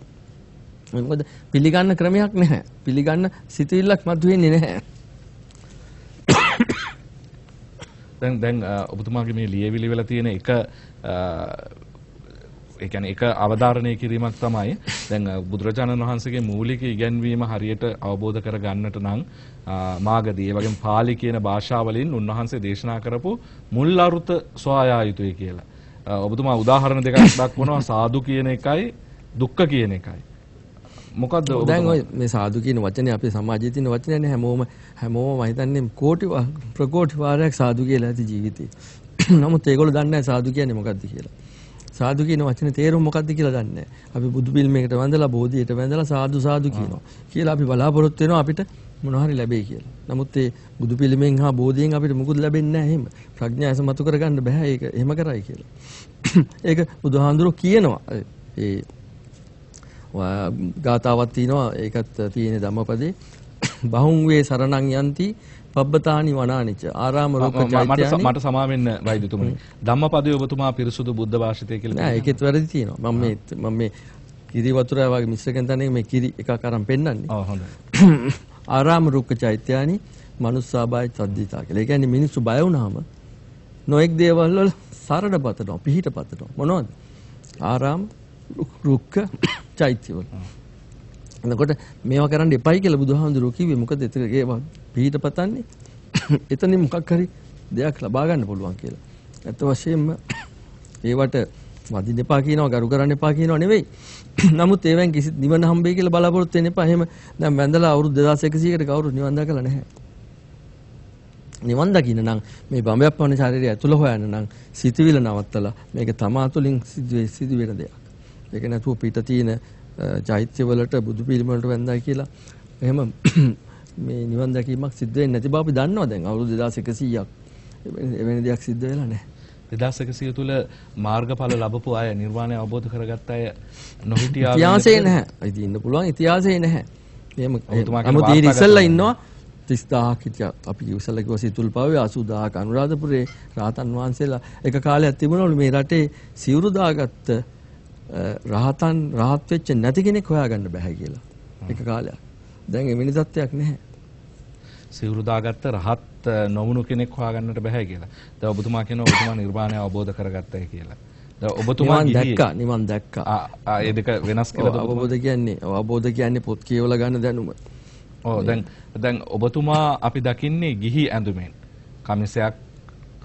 මොකද පිළිගන්න ක්‍රමයක් නැහැ. පිළිගන්න සිතුවිල්ලක් මතුවෙන්නේ නැහැ. දැන් දැන් ඔබතුමාගේ මේ ලියවිලි වෙලා තියෙන එක එකන එක අවධාරණය කිරීමක් තමයි දැන් බුදුරජාණන් වහන්සේගේ මූලික ඉගැන්වීම හරියට අවබෝධ කර ගන්නට නම් මාගදී වගේ පාලි කියන භාෂාවලින් උන්වහන්සේ දේශනා කරපු මුල් අරුත සොයා යුතුයි කියලා. ඔබතුමා උදාහරණ දෙකක් දක්වනවා සාදු කියන එකයි දුක්ඛ කියන එකයි. මොකද්ද දැන් ඔය මේ සාදු කියන වචනේ අපේ සමාජයේ තියෙන වචනේ නේ හැමෝම හැමෝම මම හිතන්නේ කෝටි ප්‍රකෝටි වාරයක් සාදු කියලා ඇති ජීවිතේ. නමුත් ඒගොල්ලෝ දන්නේ නැහැ සාදු කියන්නේ මොකද්ද කියලා. සාදු කියන වචනේ තේරුම මොකද්ද කියලා දන්නේ අපි බුදු පිළිමයකට වැඳලා බෝධියට වැඳලා සාදු සාදු කියනවා. කියලා අපි බලාපොරොත්තු වෙනවා අපිට මොනවා හරි ලැබෙයි කියලා. නමුත් ඒ බුදු පිළිමෙන් හා බෝධියෙන් අපිට මුකුත් ලැබෙන්නේ නැහැ එහෙම. ප්‍රඥා එසමතු කරගන්න බෑ ඒක එහෙම කරයි කියලා. ඒක බුදුහාඳුරෝ කියනවා. ඒ ගාතාවක් තියෙනවා ඒකත් තියෙන ධම්මපදේ බහුන් වේ සරණං යන්ති පබ්බතානි වනානිච ආරාම රූප චෛත්‍යානි මට සමා වෙන්න වෛද්‍යතුමනි ධම්මපදයේ ඔබතුමා පිරිසුදු බුද්ධ භාෂිතය කියලා නෑ ඒකෙත් වැරදි තියෙනවා මම මේ මම මේ කිරි වතුර වගේ මිශ්‍ර කරන තැන මේ කිරි එකක් අරන් පෙන්නන්නේ ඔව් හොඳයි ආරාම රූප චෛත්‍යානි මනුස්සාභාය සද්දිතා කියලා ඒ කියන්නේ මිනිස්සු බය වුණාම නොඑක් දේවල් වල සරණ පතනවා පිහිට පතනවා මොනවද ආරාම රුක්ක චෛත්‍යවල එතකොට මේවා කරන්න එපයි කියලා බුදුහාමුදුරුවෝ කිව්වේ මොකද ඒකේ පිහිට පතන්නේ එතනින් මොකක් හරි දෙයක් ලබා ගන්න පුළුවන් කියලා. ඇත්ත වශයෙන්ම ඒවට වදින්න එපා කියනවා ගරු කරන්න එපා කියනවා නෙවෙයි. නමුත් ඒවෙන් කිසි නිවන හම්බෙයි කියලා බලාපොරොත්තු වෙන්න එපා. එහෙම දැන් වැඳලා අවුරුදු 2100කට කවුරු නිවන් දැකලා නැහැ. නිවන් දකින්න නම් මේ බඹයප්පවන ශරීරය ඇතුළ හොයන්න නම් සිතවිල නවත්තලා මේක තමා තුළින් සිදු වෙන දෙයක්. ඒක නැතුව පිට තියෙන චෛත්‍ය වලට බුදු පිළිම වලට වැඳයි කියලා එහෙම මේ නිවන් දැකීමක් සිද්ධ වෙන්නේ නැති බව අපි දන්නවා දැන් අවුරුදු 2100ක් එවැනි දෙයක් සිද්ධ වෙලා නැහැ 2100 තුල මාර්ගඵල ලැබපු අය නිර්වාණය අවබෝධ කරගත්ත අය නොහිටියා ඉතිහාසයේ නැහැ ඉතින් ඉන්න පුළුවන් ඉතිහාසයේ නැහැ එහෙම නමුත් ඊට ඉස්සෙල්ලා ඉන්නවා 30000ක් හිටියා අපි ඉස්සෙල්ලා කිව්වා සිතුල්පාවේ 80000ක් අනුරාධපුරේ රාතන් වහන්සේලා එක කාලයක් තිබුණලු මේ රටේ සිවුරු දාගත්ත රහතන් රහත් වෙච්ච නැති කෙනෙක් හොයාගන්න බෑ කියලා එක කාලයක් දැන් එවැනි තත්ත්වයක් නැහැ සිවුරුදාගත්ත රහත් නොවුණු කෙනෙක් හොයාගන්නට බෑ කියලා. දැන් ඔබතුමා කියනවා ඔබතුමා නිර්වාණය අවබෝධ කරගත්තයි කියලා. දැන් ඔබතුමා දැක්කා නිවන් දැක්කා. ආ ඒ දෙක වෙනස් කියලා අවබෝධ කියන්නේ අවබෝධ කියන්නේ පොත් කියවලා ගන්න දැනුම. ඔව් දැන් දැන් ඔබතුමා අපි දකින්නේ ගිහි ඇඳුමෙන්. කමිසයක්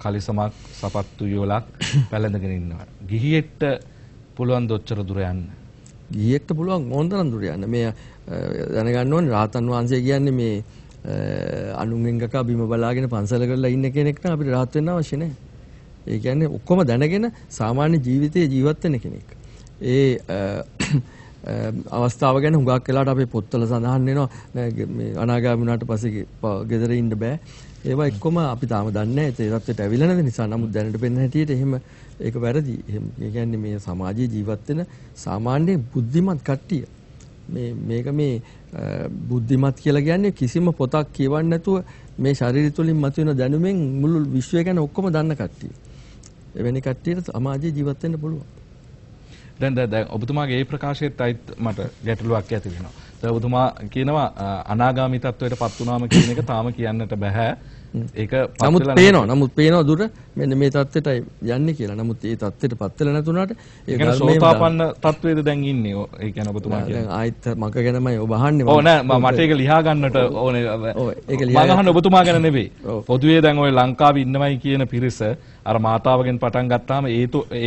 කලිසමක් සපත්තු යෝලක් පැළඳගෙන ඉන්නවා. ගිහියෙක්ට පුළුවන් දොච්චර දුර යන්න. ගිහියෙක්ට පුළුවන් ඕනතරම් දුර යන්න. මේ දැනගන්න ඕනේ රාතන් වහන්සේ කියන්නේ මේ අනුන්ගෙන් එකක බිම බලාගෙන පන්සල කරලා ඉන්න කෙනෙක් නම් අපිට rahat වෙන්න අවශ්‍ය නැහැ. ඒ කියන්නේ ඔක්කොම දැනගෙන සාමාන්‍ය ජීවිතයේ ජීවත් වෙන කෙනෙක්. ඒ අවස්ථාව ගැන හුඟක් වෙලාට අපේ පොත්වල සඳහන් වෙනවා මේ අනාගාමී වුණාට පස්සේ ගෙදර ඉන්න බෑ. ඒවා එක්කම අපි තාම දන්නේ නැහැ. ඒ තත්ත්වයට ඇවිල්ලා නැති නිසා නමුත් දැනට පෙන්න හැටියට එහෙම ඒක වැරදි. එහෙම කියන්නේ මේ සමාජයේ ජීවත් වෙන සාමාන්‍ය බුද්ධිමත් කට්ටිය මේ මේක මේ බුද්ධිමත් කියලා කියන්නේ කිසිම පොතක් කියවන්නේ නැතුව මේ ශරීරය තුලින් මතුවෙන දැනුමෙන් මුළු විශ්වය ගැන ඔක්කොම දන්න කට්ටිය. එවැනි කට්ටියට සමාජයේ ජීවත් වෙන්න පුළුවන්. දැන් දැන් ඔබතුමාගේ ඒ ප්‍රකාශයත් අයිත් මට ගැටලුවක් ඇති වෙනවා. ඔබතුමා කියනවා අනාගාමී තත්වයට පත් වුණාම කියන එක තාම කියන්නට බෑ. ඒක නමුත් පේනවා නමුත් පේනවා දුර මෙන්න මේ தත්ත්වයටයි යන්නේ කියලා. නමුත් ඒ තත්ත්වයට පත් වෙලා නැතුණාට ඒ කියන්නේ සෝතාපන්න තත්ත්වයේද දැන් ඉන්නේ. ඒ කියන්නේ ඔබතුමා කියන්නේ. දැන් ආයිත් මක ගැනමයි ඔබ අහන්නේ. ඔව් නෑ මට ඒක ලියා ගන්නට ඕනේ. ඔව් ඒක ලියා ගන්න ඔබතුමා ගැන නෙවෙයි. පොදුවේ දැන් ওই ලංකාවේ ඉන්නමයි කියන පිරිස අර මාතාවගෙන් පටන් ගත්තාම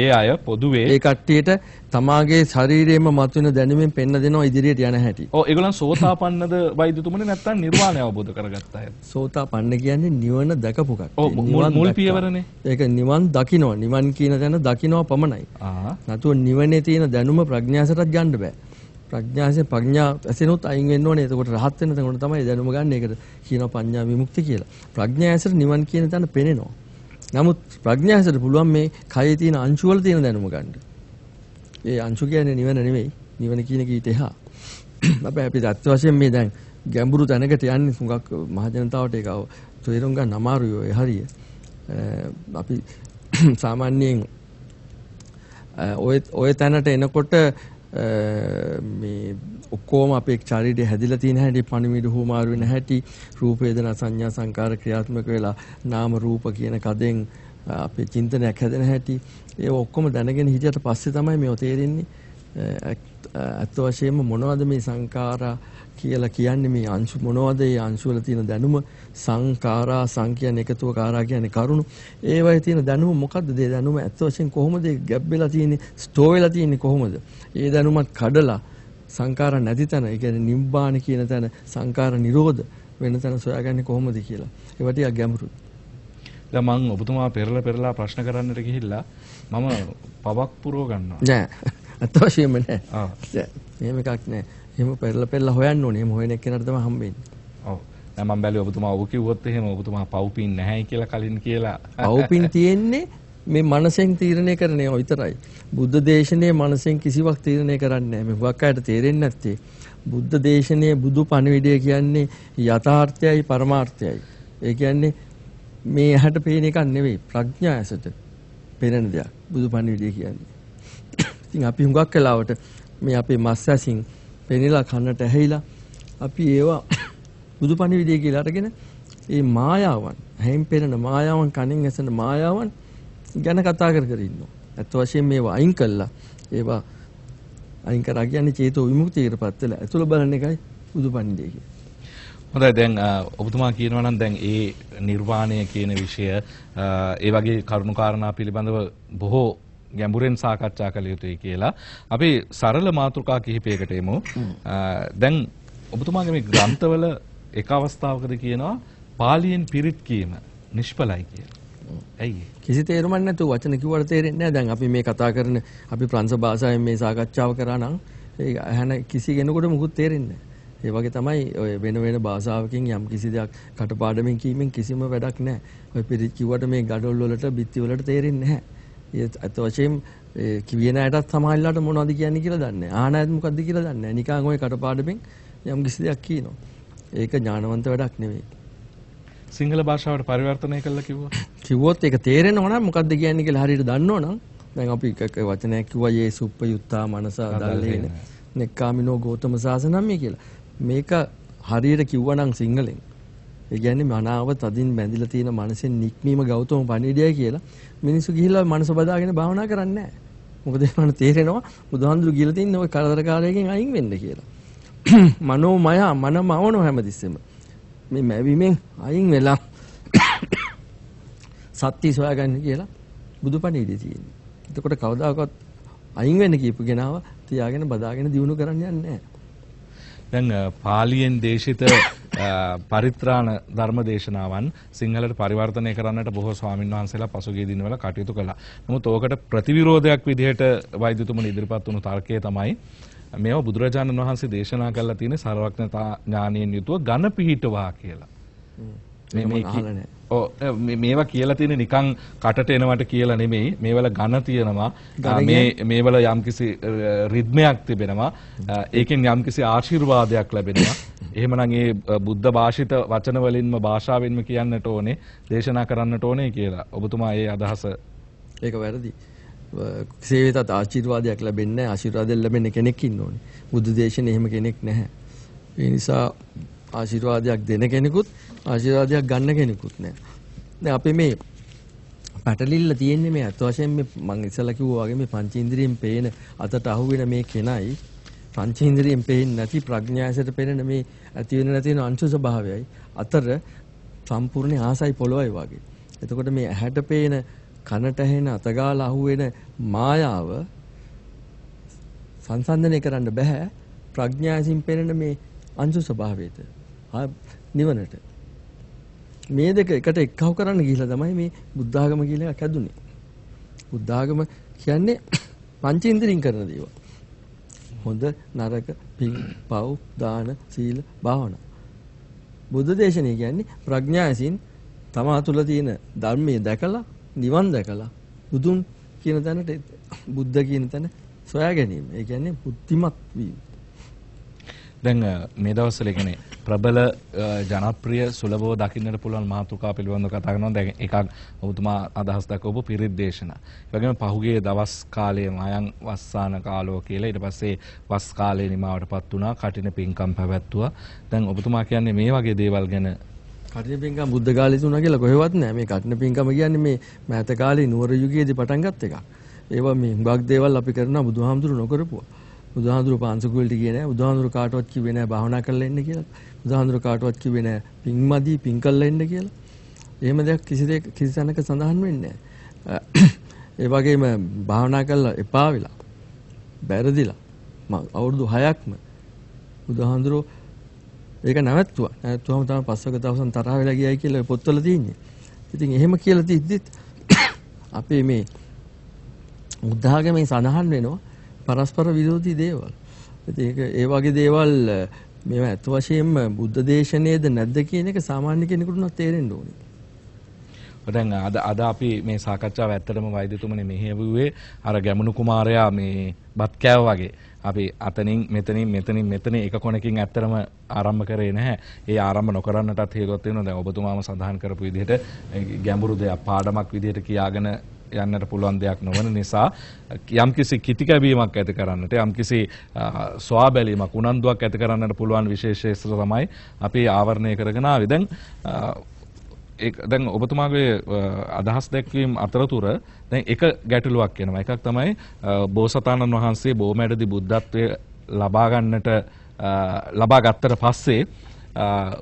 ඒ අය පොදුවේ ඒ කට්ටියට තමාගේ ශරීරයේම මතුවෙන දැනුමින් පෙන්න දෙනවා ඉදිරියට යන හැටි. ඔව් ඒගොල්ලන් සෝතාපන්නද වෛද්‍යතුමනි නැත්තම් නිර්වාණය අවබෝධ කරගත්ත අය. සෝතාපන්න කියන්නේ නිවන දැකපු කට්ටිය. ඔව් මුල් පියවරනේ. ඒක නිවන් දකිනවා. නිවන් කියන තැන දකිනවා පමණයි. ආ. නැතුව නිවනේ තියෙන දැනුම ප්‍රඥාසටත් ගන්න බෑ. ප්‍රඥාසේ ප්‍රඥා ඇසෙනොත් අයින් වෙන්න ඕනේ. එතකොට රහත් වෙන තැනකට තමයි දැනුම ගන්න. ඒකට කියනවා පඤ්ඤා විමුක්ති කියලා. ප්‍රඥා ඇසට නිවන් කියන තැන පෙනෙනවා. නමුත් ප්‍රඥාසයට පුළුවන් මේ කයේ තියෙන අංශු වල තියෙන දැනුම ගන්න. ඒ අංශු කියන්නේ නිවන නෙවෙයි. නිවන කියන කීට එහා. අපේ අපි දත් වශයෙන් මේ දැන් ගැඹුරු තැනකට යන්නේ හුඟක් මහජනතාවට ඒක තේරුම් ගන්න අමාරුයි ඒ හරිය. අපි සාමාන්‍යයෙන් ඔය ඔය තැනට එනකොට මේ ඔක්කොම අපේ ශරීරය හැදිලා තියෙන හැටි පණිවිඩ හුමාරු වෙන හැටි රූප වේදනා සංඥා සංකාර ක්‍රියාත්මක වෙලා නාම රූප කියන කදෙන් අපේ චින්තනයක් හැදෙන හැටි ඒ ඔක්කොම දැනගෙන හිටියට පස්සේ තමයි මේව තේරෙන්නේ අත් වශයෙන්ම මොනවද මේ සංකාරා කියලා කියන්නේ මේ අංශු මොනවද? ඒ අංශු වල තියෙන දැනුම සංඛාරා සං කියන්නේ එකතුව කාරා කියන්නේ කරුණු. ඒවයේ තියෙන දැනුම මොකද්ද? ඒ දැනුම ඇත්ත වශයෙන් කොහොමද ගැප් වෙලා තියෙන්නේ? ස්ටෝ වෙලා තියෙන්නේ කොහොමද? ඒ දැනුමත් කඩලා සංඛාර නැති තැන, ඒ කියන්නේ නිබ්බාන කියන තැන සංඛාර නිරෝධ වෙන තැන සොයාගන්නේ කොහොමද කියලා. ඒවා ටිකක් ගැඹුරුයි. දැන් මම ඔබතුමා පෙරලා පෙරලා ප්‍රශ්න කරන්නට ගිහිල්ලා මම පවක් පුරව ගන්නවා. නෑ. අත්වශයෙන්ම නෑ. ආ. එහෙම එකක් නෑ. එහෙම පෙරලා පෙරලා හොයන්න ඕනේ. එහෙම හොයන එක්කෙනාට තමයි හම්බෙන්නේ. ඔව්. දැන් මම බැලුවා ඔබතුමා ඔබ කිව්වොත් එහෙම ඔබතුමා පව්පින් නැහැයි කියලා කලින් කියලා. පව්පින් තියෙන්නේ මේ මනසෙන් තීරණය කරන ඒවා විතරයි. බුද්ධ දේශනාවේ මනසෙන් කිසිවක් තීරණය කරන්නේ නැහැ. මේ හුඟක් අයට තේරෙන්නේ නැත්තේ. බුද්ධ දේශනාවේ බුදු පණිවිඩය කියන්නේ යථාර්ථයයි පරමාර්ථයයි. ඒ කියන්නේ මේ ඇහැට පේන එකක් නෙවෙයි ප්‍රඥා ඇසට පේන දෙයක්. බුදු පණිවිඩය කියන්නේ. ඉතින් අපි හුඟක් කාලවට මේ අපේ මස් ඇසින් පෙනිලා කනට ඇහිලා අපි ඒවා බුදු පණිවිඩය කියලා අරගෙන ඒ මායාවන් හැයින් පෙනෙන මායාවන් කනින් ඇසෙන මායාවන් ගැන කතා කර කර ඉන්නවා. ඇත්ත වශයෙන් මේවා අයින් කළා. ඒවා අයින් කරා කියන්නේ චේතෝ විමුක්තියකටපත් වෙලා ඇතුළ බලන එකයි බුදු පණිවිඩය කියන්නේ. හොඳයි දැන් ඔබතුමා කියනවා නම් දැන් ඒ නිර්වාණය කියන විෂය ඒ වගේ කරුණු කාරණා පිළිබඳව බොහෝ ගැඹුරෙන් සාකච්ඡා කළ යුතුයි කියලා. අපි සරල මාතෘකා කිහිපයකට එමු. දැන් ඔබතුමාගේ මේ ග්‍රන්ථවල එක අවස්ථාවකද කියනවා පාලියෙන් පිරිත් කීම නිෂ්ඵලයි කියලා. ඇයි කිසි තේරුමක් නැතුව වචන කිව්වට තේරෙන්නේ නැහැ. දැන් අපි මේ කතා කරන අපි ප්‍රංශ භාෂාවෙන් මේ සාකච්ඡාව කරා නම් ඒ හැන කිසි කෙනෙකුට මුකුත් තේරෙන්නේ නැහැ. ඒ වගේ තමයි ඔය වෙන වෙන භාෂාවකින් යම් කිසි දෙයක් කටපාඩමින් කීමෙන් කිසිම වැඩක් නැහැ. ඔය පිරිත් කිව්වට මේ gadol වලට බිත්ති වලට තේරෙන්නේ නැහැ. අත වශයෙන් කියන අයටත් සමහරලාට මොනවද කියන්නේ කියලා දන්නේ නැහැ. ආහන අයත් මොකද්ද කියලා දන්නේ නැහැ. නිකන් ওই කටපාඩමින් යම් කිසි දෙයක් කියනවා. ඒක ඥානවන්ත වැඩක් නෙවෙයි. සිංහල භාෂාවට පරිවර්තනය කළා කිව්වා. කිව්වොත් ඒක තේරෙනව නම් මොකද්ද කියන්නේ කියලා හරියට දන්නවනම් දැන් අපි එක වචනයක් කිව්වා යේසුප්ප යුත්තා මනස අදල්ලේන. නෙක්කාමිනෝ ගෝතම සාසනම්ය කියලා. මේක හරියට කිව්වනම් සිංහලෙන් ඒ කියන්නේ මනාව තදින් බැඳිලා තියෙන මනසෙන් නික්මීම ගෞතම පණිඩියයි කියලා මිනිස්සු ගිහිල්ලා මනස බදාගෙන භාවනා කරන්නේ නැහැ. මොකද මට තේරෙනවා බුදුහාඳුරු කියලා තින්නේ ඔය කරදර කාලයකින් අයින් වෙන්න කියලා. මනෝමය මනම අවනෝ හැමතිස්සෙම. මේ මැවීමෙන් අයින් වෙලා සත්‍ය සොයාගන්න කියලා බුදුපණිඩිය තියෙන්නේ. එතකොට කවදාකවත් අයින් වෙන්න කියපු කෙනාව තියාගෙන බදාගෙන දිනු කරන්න යන්නේ නැහැ. දැන් පාලියෙන් දේශිත පරිත්‍රාණ ධර්මදේශනාවන් සිංහලට පරිවර්තනය කරන්නට බොහෝ ස්වාමීන් වහන්සේලා පසුගිය දිනවල කටයුතු කළා. නමුත් ඕකට ප්‍රතිවිරෝධයක් විදිහට වෛද්‍යතුමනි ඉදිරිපත් වුණු තර්කය තමයි මේවා බුදුරජාණන් වහන්සේ දේශනා කළා තියෙන සර්වඥතා ඥානයෙන් යුතුව ඝන පිහිටවා කියලා. මේ මේ මේවා කියලා තියෙන නිකන් කටට එනවට කියලා නෙමෙයි මේවල ඝන තියෙනවා මේ මේවල යම්කිසි රිද්මයක් තිබෙනවා ඒකෙන් යම්කිසි ආශිර්වාදයක් ලැබෙනවා එහෙමනම් ඒ බුද්ධ භාෂිත වචන වලින්ම භාෂාවෙන්ම කියන්නට ඕනේ දේශනා කරන්නට ඕනේ කියලා ඔබතුමා ඒ අදහස ඒක වැරදි කෙසේ වෙතත් ආශිර්වාදයක් ලැබෙන්නේ ආශිර්වාදයෙන් ලැබෙන කෙනෙක් ඉන්න ඕනේ බුද්ධ දේශනේ එහෙම කෙනෙක් නැහැ ඒ නිසා ආශිර්වාදයක් දෙන කෙනෙකුත් ආශිර්වාදයක් ගන්න කෙනෙකුත් නෑ. දැන් අපි මේ පැටලිල්ල තියෙන්නේ මේ අත් වශයෙන් මේ මම ඉස්සලා කිව්වා වගේ මේ පංචේන්ද්‍රියෙන් පේන අතට අහුවෙන මේ කෙනයි පංචේන්ද්‍රියෙන් පේන්නේ නැති ප්‍රඥාසයට පේන මේ ඇති වෙන නැති වෙන අංශු ස්වභාවයයි අතර සම්පූර්ණ ආසයි පොළොවයි වගේ. එතකොට මේ ඇහැට පේන කනට ඇහෙන අතගාලා අහුවෙන මායාව සංසන්දනය කරන්න බෑ ප්‍රඥාසින් පේනන මේ අංශු ස්වභාවයට නිවනට මේ දෙක එකට එක්කව කරන්න ගිහිලා තමයි මේ බුද්ධාගම කියලා එකක් හැදුනේ. බුද්ධාගම කියන්නේ පංචේන්ද්‍රියෙන් කරන දේවල්. හොඳ නරක පිං පව් දාන සීල භාවනා. බුද්ධ දේශනාව කියන්නේ ප්‍රඥා විසින් තමා තුළ තියෙන ධර්මයේ දැකලා නිවන් දැකලා බුදුන් කියන තැනට බුද්ධ කියන තැන සොයා ගැනීම. ඒ කියන්නේ බුද්ධිමත් වීම. දැන් මේ දවස්වල කියන්නේ ප්‍රබල ජනප්‍රිය සුලබව දකින්නට පුළුවන් මාතෘකා පිළිබඳව කතා කරනවා. දැන් එකක් ඔබතුමා අදහස් දක්වපු පිරිත් දේශනා. ඒ වගේම පහුගිය දවස් කාලයේ මයන් වස්සාන කාලෝ කියලා ඊට පස්සේ වස් කාලේ නිමාවටපත් වුණා. කටින පින්කම් පැවැත්තුවා. දැන් ඔබතුමා කියන්නේ මේ වගේ දේවල් ගැන කටින පින්කම් බුද්ධ කාලේ තුණා කියලා කොහෙවත් නැහැ. මේ කටින පින්කම කියන්නේ මේ මෑත කාලේ නුවර යුගයේදී පටන් ගත් එකක්. ඒවා මේ හුඟක් දේවල් අපි කරනවා බුදුහාමුදුරු නොකරපුවා. බුදුහාඳුරු පාන්සකුල්ට ගියේ නැහැ. බුදුහාඳුරු කාටවත් කිව්වේ නැහැ භාවනා කරලා ඉන්න කියලා. බුදුහාඳුරු කාටවත් කිව්වේ නැහැ පින්මදි පින් කරලා ඉන්න කියලා. එහෙම දෙයක් කිසි දෙයක් කිසි තැනක සඳහන් වෙන්නේ නැහැ. ඒ වගේම භාවනා කරලා එපා වෙලා බැරදිලා මම අවුරුදු 6ක්ම බුදුහාඳුරු ඒක නැවැත්තුවා. නැවැත්තුවම තමයි පස්වක දවසන් තරහ වෙලා ගියයි කියලා පොත්වල තියෙන්නේ. ඉතින් එහෙම කියලා තිද්දිත් අපේ මේ උද්ධාගමේ සඳහන් වෙනවා පරස්පර විරෝධී දේවල්. ඒක ඒ වගේ දේවල් මේවා ඇත්ත වශයෙන්ම බුද්ධ දේශනයේද නැද්ද කියන එක සාමාන්‍ය කෙනෙකුට නම් තේරෙන්න ඕනේ. දැන් අද අද අපි මේ සාකච්ඡාව ඇත්තටම වෛද්‍යතුමනේ මෙහෙවුවේ අර ගැමුණු කුමාරයා මේ බත් කෑව වගේ අපි අතනින් මෙතනින් මෙතනින් මෙතන එක කොනකින් ඇත්තරම ආරම්භ කරේ නැහැ. ඒ ආරම්භ නොකරන්නටත් හේතුවක් තියෙනවා. දැන් ඔබතුමාම සඳහන් කරපු විදිහට ගැඹුරු දෙයක් පාඩමක් විදිහට කියාගෙන යන්නට පුළුවන් දෙයක් නොවන නිසා යම්කිසි කිතිකැබීමක් ඇති කරන්නට යම්කිසි ස්වාබැලීමක් උනන්දුවක් ඇති කරන්නට පුළුවන් විශේෂේෂ්‍ර තමයි අපි ආවරණය කරගෙන ආවේ. දැන් දැන් ඔබතුමාගේ අදහස් දැක්වීම අතරතුර දැන් එක ගැටලුවක් එනවා. එකක් තමයි බෝසතාණන් වහන්සේ බෝමැඩදී බුද්ධත්වය ලබා ගන්නට ලබා ගත්තට පස්සේ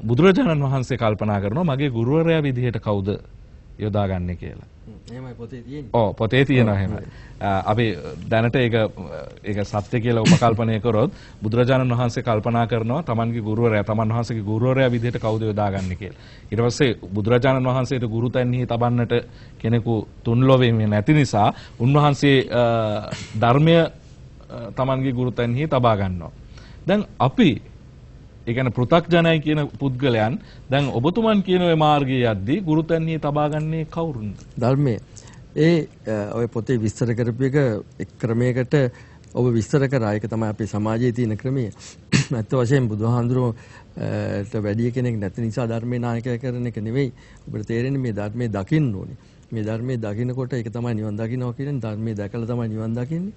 බුදුරජාණන් වහන්සේ කල්පනා කරනවා මගේ ගුරුවරයා විදිහට කවුද යොදාගන්න කියලා. ඕ පොතේ තියෙනවා එහෙම. අපි දැනට ඒක ඒක සත්‍ය කියලා උපකල්පනය කරොත් බුදුරජාණන් වහන්සේ කල්පනා කරනවා Tamanගේ ගුරුවරයා Taman වහන්සේගේ ගුරුවරයා විදිහට කවුද යොදාගන්නේ කියලා. ඊට පස්සේ බුදුරජාණන් වහන්සේට ගුරු තැන්හි තබන්නට කෙනෙකු තුන් ලොවේ නැති නිසා උන්වහන්සේ ධර්මය Tamanගේ ගුරු තැන්හි තබා ගන්නවා. දැන් අපි ඒ කියන්නේ පෘ탁ජනයි කියන පුද්ගලයන් දැන් ඔබතුමන් කියන ওই මාර්ගයේ යද්දී ගුරුතන්හි තබාගන්නේ කවුරුන්ද? ධර්මයේ. ඒ ඔය පොතේ විස්තර කරපු එක එක් ක්‍රමයකට ඔබ විස්තර කරා ඒක තමයි අපේ සමාජයේ තියෙන ක්‍රමය. ඇත්ත වශයෙන් බුදුහාඳුරුවෝට වැඩි කෙනෙක් නැති නිසා ධර්මයේ නායකය කරන එක නෙවෙයි. ඔබට තේරෙන්නේ මේ ධර්මයේ දකින්න ඕනේ. මේ ධර්මයේ දකින්නකොට ඒක තමයි නිවන් දකින්නවා කියන්නේ ධර්මයේ දැකලා තමයි නිවන් දකින්නේ.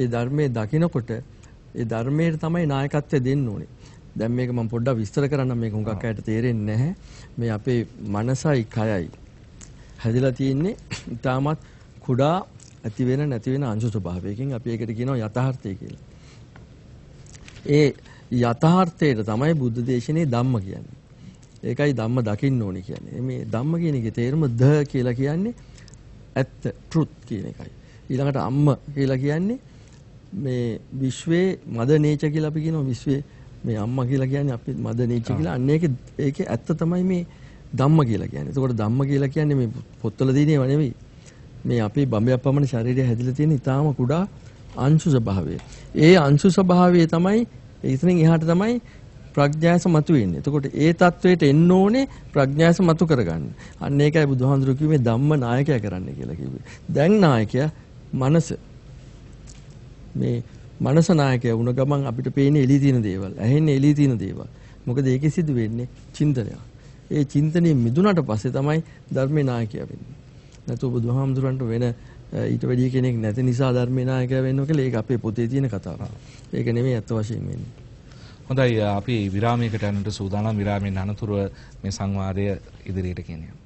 ඒ ධර්මයේ දකින්නකොට ඒ ධර්මයේ තමයි නායකත්වය දෙන්න ඕනේ. දැන් මේක මම පොඩ්ඩක් විස්තර කරන්නම් මේක හුඟක් අයට තේරෙන්නේ නැහැ. මේ අපේ මනසයි කයයි හැදිලා තියෙන්නේ ඊටමත් කුඩා ඇති වෙන නැති වෙන අංශ ස්වභාවයකින් අපි ඒකට කියනවා යථාර්ථය කියලා. ඒ යථාර්ථයට තමයි බුද්ධ දේශනේ ධම්ම කියන්නේ. ඒකයි ධම්ම දකින්න ඕනේ කියන්නේ. මේ ධම්ම කියන එකේ තේරුම ද කියලා කියන්නේ ඇත්ත truth කියන එකයි. ඊළඟට අම්ම කියලා කියන්නේ මේ විශ්වයේ මද නේච කියලා අපි කියනවා විශ්වයේ මේ අම්මා කියලා කියන්නේ අපි මද නීච කියලා අන්න ඒක ඒකේ ඇත්ත තමයි මේ ධම්ම කියලා කියන්නේ. එතකොට ධම්ම කියලා කියන්නේ මේ පොත්වල දිනේව නෙවෙයි. මේ අපේ බඹයක් පමණ ශරීරය හැදිලා තියෙන ඊටාම කුඩා අංශු ස්වභාවය. ඒ අංශු ස්වභාවය තමයි එතනින් එහාට තමයි ප්‍රඥාස මතුවෙන්නේ. එතකොට ඒ தത്വයට එන්න ඕනේ ප්‍රඥාස මතු කරගන්න. අන්න ඒකයි බුදුහාඳුරු කිව්වේ ධම්ම නායකයා කරන්න කියලා කිව්වේ. දැන් නායකයා මනස මේ මනස නායකය වුණ ගමන් අපිට පේන්නේ එළිය තියෙන දේවල්, ඇහෙන්නේ එළිය තියෙන දේවල්. මොකද ඒකේ සිදු වෙන්නේ චින්තනයක්. ඒ චින්තනයේ මිදුනට පස්සේ තමයි ධර්මේ නායකය වෙන්නේ. නැතු බුදුහාමුදුරන්ට වෙන ඊට වැඩිය කෙනෙක් නැති නිසා ධර්මේ නායකය වෙන්න ඕකල ඒක අපේ පොතේ තියෙන කතාවක්. ඒක නෙමෙයි අත්ත වශයෙන් වෙන්නේ. හොඳයි අපි විරාමයකට යන්නට සූදානම් විරාමයෙන් අනතුරුව මේ සංවාදය ඉදිරියට ගෙනියමු.